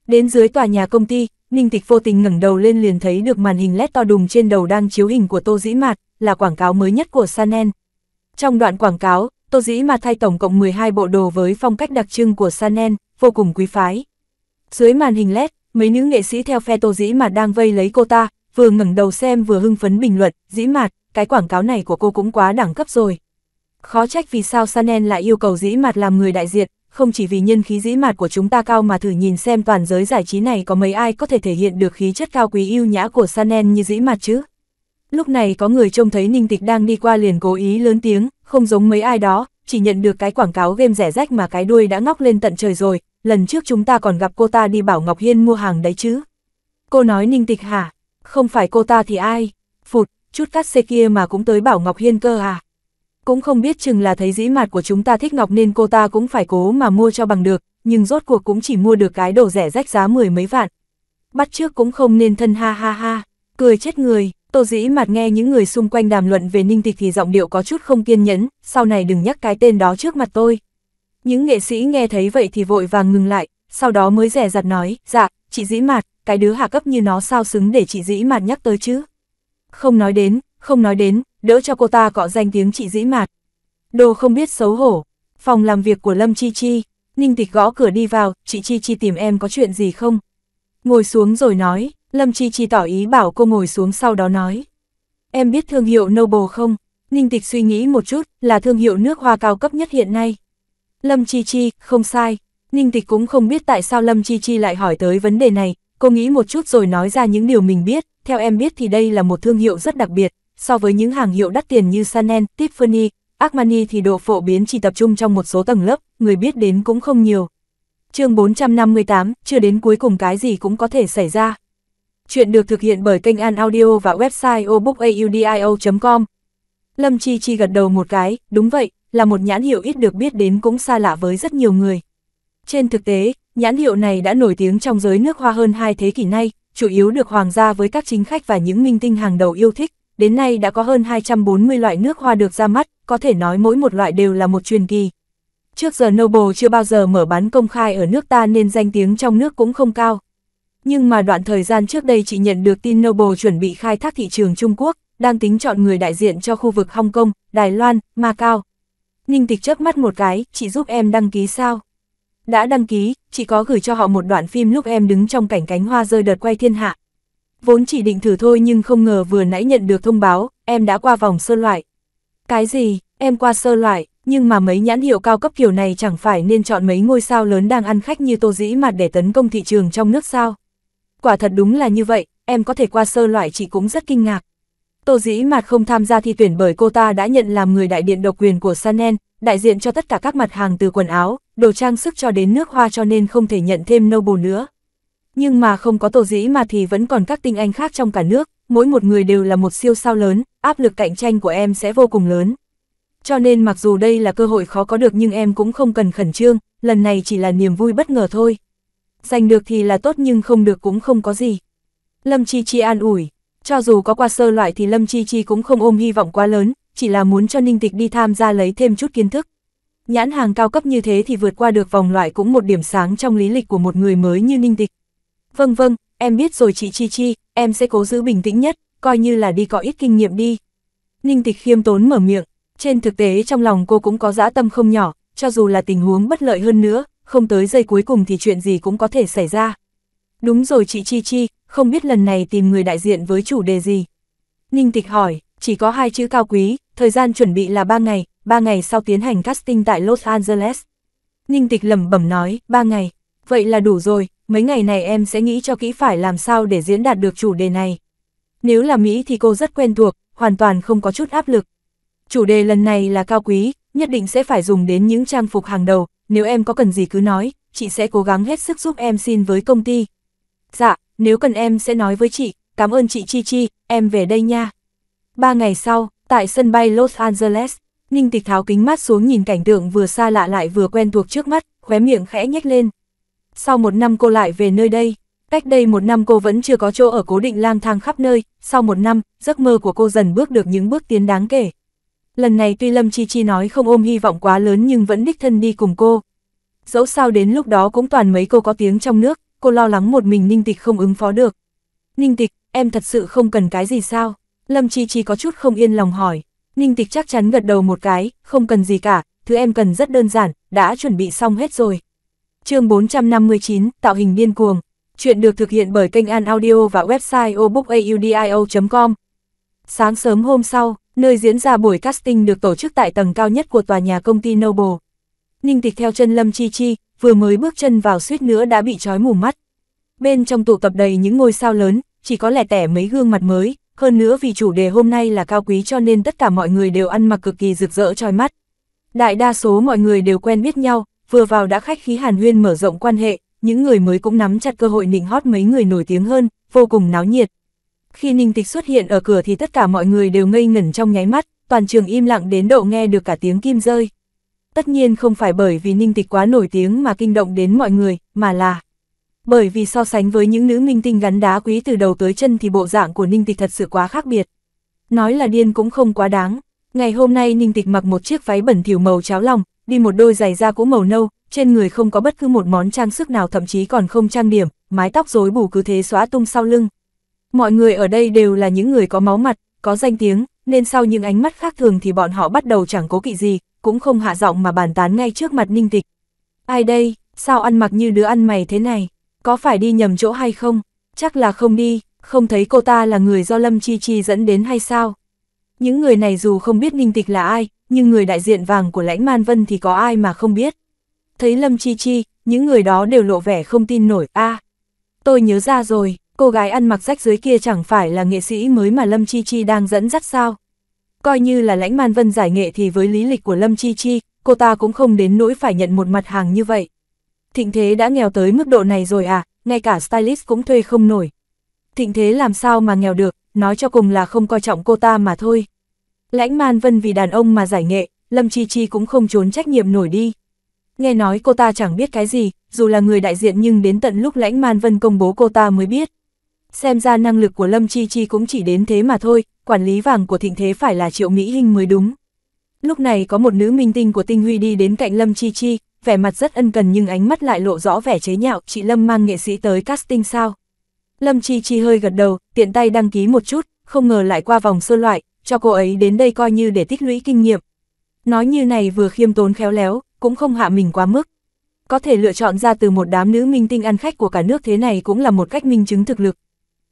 Speaker 1: Đến dưới tòa nhà công ty, Ninh Tịch vô tình ngẩng đầu lên liền thấy được màn hình LED to đùng trên đầu đang chiếu hình của Tô Dĩ Mạt, là quảng cáo mới nhất của Sanen. Trong đoạn quảng cáo, Tô Dĩ Mạt thay tổng cộng 12 bộ đồ với phong cách đặc trưng của Sanen, vô cùng quý phái. Dưới màn hình LED, mấy nữ nghệ sĩ theo phe Tô Dĩ Mạt đang vây lấy cô ta, vừa ngẩng đầu xem vừa hưng phấn bình luận, Dĩ Mạt, cái quảng cáo này của cô cũng quá đẳng cấp rồi. Khó trách vì sao Sanen lại yêu cầu dĩ mặt làm người đại diện, không chỉ vì nhân khí dĩ mặt của chúng ta cao mà thử nhìn xem toàn giới giải trí này có mấy ai có thể thể hiện được khí chất cao quý yêu nhã của Sanen như dĩ mặt chứ. Lúc này có người trông thấy Ninh Tịch đang đi qua liền cố ý lớn tiếng, không giống mấy ai đó, chỉ nhận được cái quảng cáo game rẻ rách mà cái đuôi đã ngóc lên tận trời rồi, lần trước chúng ta còn gặp cô ta đi bảo Ngọc Hiên mua hàng đấy chứ. Cô nói Ninh Tịch hả? Không phải cô ta thì ai? Phụt, chút cắt xê kia mà cũng tới bảo Ngọc Hiên cơ à. Cũng không biết chừng là thấy dĩ mặt của chúng ta thích Ngọc nên cô ta cũng phải cố mà mua cho bằng được, nhưng rốt cuộc cũng chỉ mua được cái đồ rẻ rách giá mười mấy vạn. Bắt trước cũng không nên thân ha ha ha, cười chết người, tô dĩ mặt nghe những người xung quanh đàm luận về ninh tịch thì giọng điệu có chút không kiên nhẫn, sau này đừng nhắc cái tên đó trước mặt tôi. Những nghệ sĩ nghe thấy vậy thì vội vàng ngừng lại, sau đó mới rẻ rặt nói, dạ, chị dĩ mặt, cái đứa hạ cấp như nó sao xứng để chị dĩ mặt nhắc tới chứ không nói đến, không nói đến, đỡ cho cô ta cọ danh tiếng chị dĩ mạt. Đồ không biết xấu hổ, phòng làm việc của Lâm Chi Chi, Ninh Tịch gõ cửa đi vào, chị Chi Chi tìm em có chuyện gì không? Ngồi xuống rồi nói, Lâm Chi Chi tỏ ý bảo cô ngồi xuống sau đó nói. Em biết thương hiệu Noble không? Ninh Tịch suy nghĩ một chút, là thương hiệu nước hoa cao cấp nhất hiện nay. Lâm Chi Chi, không sai. Ninh Tịch cũng không biết tại sao Lâm Chi Chi lại hỏi tới vấn đề này, cô nghĩ một chút rồi nói ra những điều mình biết, theo em biết thì đây là một thương hiệu rất đặc biệt, so với những hàng hiệu đắt tiền như Chanel, Tiffany, Armani thì độ phổ biến chỉ tập trung trong một số tầng lớp, người biết đến cũng không nhiều. chương 458, chưa đến cuối cùng cái gì cũng có thể xảy ra. Chuyện được thực hiện bởi kênh An Audio và website obookaudio com Lâm Chi Chi gật đầu một cái, đúng vậy, là một nhãn hiệu ít được biết đến cũng xa lạ với rất nhiều người. Trên thực tế, nhãn hiệu này đã nổi tiếng trong giới nước hoa hơn hai thế kỷ nay, chủ yếu được hoàng gia với các chính khách và những minh tinh hàng đầu yêu thích. Đến nay đã có hơn 240 loại nước hoa được ra mắt, có thể nói mỗi một loại đều là một truyền kỳ. Trước giờ Noble chưa bao giờ mở bán công khai ở nước ta nên danh tiếng trong nước cũng không cao. Nhưng mà đoạn thời gian trước đây chị nhận được tin Noble chuẩn bị khai thác thị trường Trung Quốc, đang tính chọn người đại diện cho khu vực Hong Kông, Đài Loan, Macau. Ninh Tịch chớp mắt một cái, chị giúp em đăng ký sao? đã đăng ký, chỉ có gửi cho họ một đoạn phim lúc em đứng trong cảnh cánh hoa rơi đợt quay thiên hạ. Vốn chỉ định thử thôi nhưng không ngờ vừa nãy nhận được thông báo, em đã qua vòng sơ loại. Cái gì, em qua sơ loại, nhưng mà mấy nhãn hiệu cao cấp kiểu này chẳng phải nên chọn mấy ngôi sao lớn đang ăn khách như tô dĩ mà để tấn công thị trường trong nước sao. Quả thật đúng là như vậy, em có thể qua sơ loại chị cũng rất kinh ngạc. Tô dĩ mặt không tham gia thi tuyển bởi cô ta đã nhận làm người đại điện độc quyền của Sanen, đại diện cho tất cả các mặt hàng từ quần áo, đồ trang sức cho đến nước hoa cho nên không thể nhận thêm nâu bù nữa. Nhưng mà không có tổ dĩ mà thì vẫn còn các tinh anh khác trong cả nước, mỗi một người đều là một siêu sao lớn, áp lực cạnh tranh của em sẽ vô cùng lớn. Cho nên mặc dù đây là cơ hội khó có được nhưng em cũng không cần khẩn trương, lần này chỉ là niềm vui bất ngờ thôi. Giành được thì là tốt nhưng không được cũng không có gì. Lâm Chi Chi an ủi, cho dù có qua sơ loại thì Lâm Chi Chi cũng không ôm hy vọng quá lớn, chỉ là muốn cho Ninh Tịch đi tham gia lấy thêm chút kiến thức. Nhãn hàng cao cấp như thế thì vượt qua được vòng loại cũng một điểm sáng trong lý lịch của một người mới như Ninh Tịch. Vâng vâng, em biết rồi chị Chi Chi, em sẽ cố giữ bình tĩnh nhất, coi như là đi có ít kinh nghiệm đi. Ninh Tịch khiêm tốn mở miệng, trên thực tế trong lòng cô cũng có dã tâm không nhỏ, cho dù là tình huống bất lợi hơn nữa, không tới giây cuối cùng thì chuyện gì cũng có thể xảy ra. Đúng rồi chị Chi Chi, không biết lần này tìm người đại diện với chủ đề gì. Ninh Tịch hỏi, chỉ có hai chữ cao quý, thời gian chuẩn bị là ba ngày, ba ngày sau tiến hành casting tại Los Angeles. Ninh tịch lẩm bẩm nói, ba ngày, vậy là đủ rồi, mấy ngày này em sẽ nghĩ cho kỹ phải làm sao để diễn đạt được chủ đề này. Nếu là Mỹ thì cô rất quen thuộc, hoàn toàn không có chút áp lực. Chủ đề lần này là cao quý, nhất định sẽ phải dùng đến những trang phục hàng đầu, nếu em có cần gì cứ nói, chị sẽ cố gắng hết sức giúp em xin với công ty. Dạ, nếu cần em sẽ nói với chị, cảm ơn chị Chi Chi, em về đây nha. Ba ngày sau, tại sân bay Los Angeles, Ninh tịch tháo kính mắt xuống nhìn cảnh tượng vừa xa lạ lại vừa quen thuộc trước mắt, khóe miệng khẽ nhếch lên. Sau một năm cô lại về nơi đây, cách đây một năm cô vẫn chưa có chỗ ở cố định lang thang khắp nơi, sau một năm, giấc mơ của cô dần bước được những bước tiến đáng kể. Lần này tuy Lâm Chi Chi nói không ôm hy vọng quá lớn nhưng vẫn đích thân đi cùng cô. Dẫu sao đến lúc đó cũng toàn mấy cô có tiếng trong nước, cô lo lắng một mình Ninh Tịch không ứng phó được. Ninh Tịch, em thật sự không cần cái gì sao? Lâm Chi Chi có chút không yên lòng hỏi. Ninh Tịch chắc chắn gật đầu một cái, không cần gì cả, thứ em cần rất đơn giản, đã chuẩn bị xong hết rồi. chương 459, tạo hình điên cuồng. Chuyện được thực hiện bởi kênh An Audio và website obookaudio com Sáng sớm hôm sau, nơi diễn ra buổi casting được tổ chức tại tầng cao nhất của tòa nhà công ty Noble. Ninh Tịch theo chân Lâm Chi Chi, vừa mới bước chân vào suýt nữa đã bị trói mù mắt. Bên trong tụ tập đầy những ngôi sao lớn, chỉ có lẻ tẻ mấy gương mặt mới, hơn nữa vì chủ đề hôm nay là cao quý cho nên tất cả mọi người đều ăn mặc cực kỳ rực rỡ trói mắt. Đại đa số mọi người đều quen biết nhau, vừa vào đã khách khí hàn huyên mở rộng quan hệ, những người mới cũng nắm chặt cơ hội nịnh hót mấy người nổi tiếng hơn, vô cùng náo nhiệt. Khi Ninh Tịch xuất hiện ở cửa thì tất cả mọi người đều ngây ngẩn trong nháy mắt, toàn trường im lặng đến độ nghe được cả tiếng kim rơi. Tất nhiên không phải bởi vì Ninh Tịch quá nổi tiếng mà kinh động đến mọi người, mà là bởi vì so sánh với những nữ minh tinh gắn đá quý từ đầu tới chân thì bộ dạng của Ninh Tịch thật sự quá khác biệt. Nói là điên cũng không quá đáng. Ngày hôm nay Ninh Tịch mặc một chiếc váy bẩn thỉu màu cháo lòng, đi một đôi giày da cũ màu nâu, trên người không có bất cứ một món trang sức nào thậm chí còn không trang điểm, mái tóc rối bù cứ thế xóa tung sau lưng. Mọi người ở đây đều là những người có máu mặt, có danh tiếng, nên sau những ánh mắt khác thường thì bọn họ bắt đầu chẳng cố kỵ gì, cũng không hạ giọng mà bàn tán ngay trước mặt Ninh Tịch. Ai đây, sao ăn mặc như đứa ăn mày thế này? có phải đi nhầm chỗ hay không? Chắc là không đi, không thấy cô ta là người do Lâm Chi Chi dẫn đến hay sao? Những người này dù không biết Ninh Tịch là ai, nhưng người đại diện vàng của lãnh Man Vân thì có ai mà không biết. Thấy Lâm Chi Chi, những người đó đều lộ vẻ không tin nổi, a tôi nhớ ra rồi, cô gái ăn mặc rách dưới kia chẳng phải là nghệ sĩ mới mà Lâm Chi Chi đang dẫn dắt sao? Coi như là lãnh Man Vân giải nghệ thì với lý lịch của Lâm Chi Chi, cô ta cũng không đến nỗi phải nhận một mặt hàng như vậy. Thịnh Thế đã nghèo tới mức độ này rồi à, ngay cả stylist cũng thuê không nổi. Thịnh Thế làm sao mà nghèo được, nói cho cùng là không coi trọng cô ta mà thôi. Lãnh Man Vân vì đàn ông mà giải nghệ, Lâm Chi Chi cũng không trốn trách nhiệm nổi đi. Nghe nói cô ta chẳng biết cái gì, dù là người đại diện nhưng đến tận lúc Lãnh Man Vân công bố cô ta mới biết. Xem ra năng lực của Lâm Chi Chi cũng chỉ đến thế mà thôi, quản lý vàng của thịnh thế phải là Triệu Mỹ Hinh mới đúng. Lúc này có một nữ minh tinh của Tinh Huy đi đến cạnh Lâm Chi Chi, vẻ mặt rất ân cần nhưng ánh mắt lại lộ rõ vẻ chế nhạo, chị Lâm mang nghệ sĩ tới casting sao. Lâm Chi Chi hơi gật đầu, tiện tay đăng ký một chút, không ngờ lại qua vòng sơ loại, cho cô ấy đến đây coi như để tích lũy kinh nghiệm. Nói như này vừa khiêm tốn khéo léo, cũng không hạ mình quá mức. Có thể lựa chọn ra từ một đám nữ minh tinh ăn khách của cả nước thế này cũng là một cách minh chứng thực lực.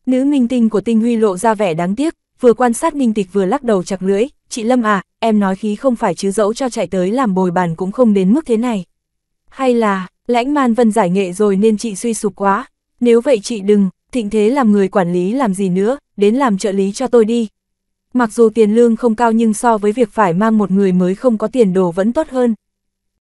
Speaker 1: Nữ minh tinh của tinh huy lộ ra vẻ đáng tiếc, vừa quan sát ninh tịch vừa lắc đầu chặt lưỡi, chị Lâm à, em nói khí không phải chứ dẫu cho chạy tới làm bồi bàn cũng không đến mức thế này. Hay là, lãnh man vân giải nghệ rồi nên chị suy sụp quá, nếu vậy chị đừng, thịnh thế làm người quản lý làm gì nữa, đến làm trợ lý cho tôi đi. Mặc dù tiền lương không cao nhưng so với việc phải mang một người mới không có tiền đồ vẫn tốt hơn,